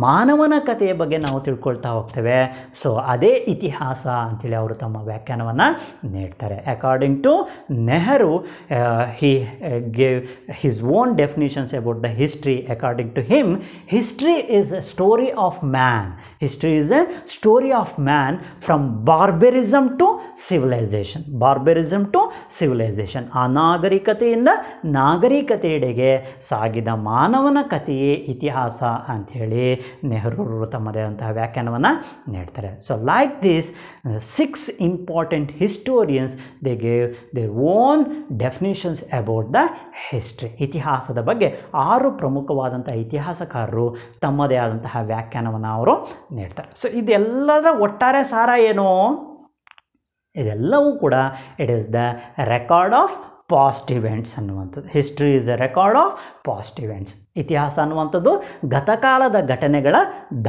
Speaker 1: ಮಾನವನ ಕಥೆಯ ಬಗ್ಗೆ ನಾವು ತಿಳ್ಕೊಳ್ತಾ ಹೋಗ್ತೇವೆ ಸೊ ಅದೇ ಇತಿಹಾಸ ಅಂಥೇಳಿ ಅವರು ತಮ್ಮ ವ್ಯಾಖ್ಯಾನವನ್ನು ನೀಡ್ತಾರೆ according to Nehru he gave his own definitions about the history according to him history is a story of man history is story a story from man from barbarism to civilization barbarism to civilization ಅನಾಗರಿಕತೆಯಿಂದ ನಾಗರಿಕತೆಯೆಡೆಗೆ ಸಾಗಿದ ಮಾನವನ ಕಥೆಯೇ ಇತಿಹಾಸ ಅಂಥೇಳಿ ನೆಹರೂರು ತಮ್ಮದೇ ಆದಂತಹ ವ್ಯಾಖ್ಯಾನವನ್ನು ನೀಡ್ತಾರೆ so like this six important historians they gave their own definitions about the history ಇತಿಹಾಸದ ಬಗ್ಗೆ ಆರು ಪ್ರಮುಖವಾದಂಥ ಇತಿಹಾಸಕಾರರು ತಮ್ಮದೇ ಆದಂತಹ ವ್ಯಾಖ್ಯಾನವನ್ನು ಅವರು ನೀಡ್ತಾರೆ ಸೊ ಇದೆಲ್ಲದರ ಒಟ್ಟಾರೆ ಸಾರ ಏನು ಇದೆಲ್ಲವೂ ಕೂಡ it is the record of past events ಅನ್ನುವಂಥದ್ದು history is the record of past events ಇತಿಹಾಸ ಅನ್ನುವಂಥದ್ದು ಗತಕಾಲದ ಘಟನೆಗಳ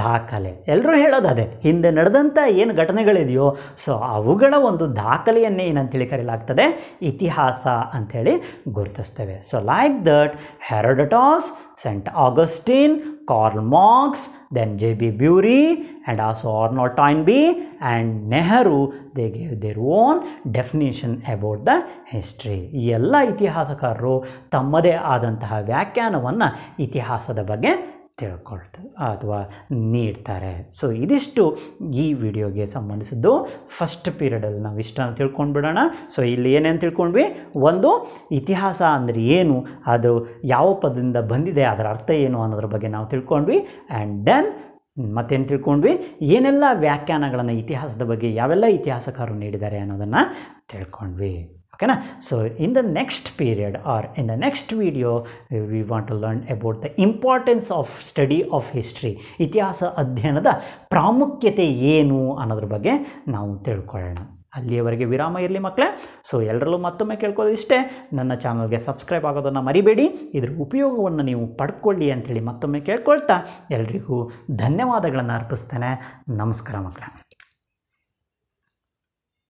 Speaker 1: ದಾಖಲೆ ಎಲ್ಲರೂ ಹೇಳೋದು ಅದೇ ಹಿಂದೆ ನಡೆದಂಥ ಏನು ಘಟನೆಗಳಿದೆಯೋ ಸೊ ಅವುಗಳ ಒಂದು ದಾಖಲೆಯನ್ನೇ ಏನಂತೇಳಿ ಕರೆಯಲಾಗ್ತದೆ ಇತಿಹಾಸ ಅಂಥೇಳಿ ಗುರುತಿಸ್ತೇವೆ so like that Herodotus Saint Augustine Karl Marx then J B Bury and also not Toynbee and Nehru they gave their own definition about the history ಈ ಎಲ್ಲ ಇತಿಹಾಸಕಾರರು ತಮ್ಮದೇ ಆದಂತಹ ವ್ಯಾಖ್ಯಾನವನ್ನು ಇತಿಹಾಸದ ಬಗ್ಗೆ ತಿಳ್ಕೊಳ್ತಾರೆ ಅಥವಾ ನೀಡ್ತಾರೆ ಸೊ ಇದಿಷ್ಟು ಈ ವಿಡಿಯೋಗೆ ಸಂಬಂಧಿಸಿದ್ದು ಫಸ್ಟ್ ಪೀರಿಯಡಲ್ಲಿ ನಾವು ಇಷ್ಟನ್ನು ತಿಳ್ಕೊಂಡು ಬಿಡೋಣ ಸೊ ಇಲ್ಲಿ ಏನೇನು ತಿಳ್ಕೊಂಡ್ವಿ ಒಂದು ಇತಿಹಾಸ ಅಂದರೆ ಏನು ಅದು ಯಾವ ಪದದಿಂದ ಬಂದಿದೆ ಅದರ ಅರ್ಥ ಏನು ಅನ್ನೋದ್ರ ಬಗ್ಗೆ ನಾವು ತಿಳ್ಕೊಂಡ್ವಿ ಆ್ಯಂಡ್ ದೆನ್ ಮತ್ತೇನು ತಿಳ್ಕೊಂಡ್ವಿ ಏನೆಲ್ಲ ವ್ಯಾಖ್ಯಾನಗಳನ್ನು ಇತಿಹಾಸದ ಬಗ್ಗೆ ಯಾವೆಲ್ಲ ಇತಿಹಾಸಕಾರರು ನೀಡಿದ್ದಾರೆ ಅನ್ನೋದನ್ನು ತಿಳ್ಕೊಂಡ್ವಿ ಓಕೆನಾ so in the next period or in the next video we want to learn about the importance of study of history ಇತಿಹಾಸ ಅಧ್ಯಯನದ ಪ್ರಾಮುಖ್ಯತೆ ಏನು ಅನ್ನೋದ್ರ ಬಗ್ಗೆ ನಾವು ತಿಳ್ಕೊಳ್ಳೋಣ ಅಲ್ಲಿಯವರೆಗೆ ವಿರಾಮ ಇರಲಿ ಮಕ್ಕಳೇ ಸೊ ಎಲ್ಲರಲ್ಲೂ ಮತ್ತೊಮ್ಮೆ ಕೇಳ್ಕೋದು ಇಷ್ಟೇ ನನ್ನ ಚಾನಲ್ಗೆ ಸಬ್ಸ್ಕ್ರೈಬ್ ಆಗೋದನ್ನು ಮರಿಬೇಡಿ ಇದ್ರ ಉಪಯೋಗವನ್ನು ನೀವು ಪಡ್ಕೊಳ್ಳಿ ಅಂಥೇಳಿ ಮತ್ತೊಮ್ಮೆ ಕೇಳ್ಕೊಳ್ತಾ ಎಲ್ರಿಗೂ ಧನ್ಯವಾದಗಳನ್ನು ಅರ್ಪಿಸ್ತೇನೆ ನಮಸ್ಕಾರ ಮಕ್ಕಳೇ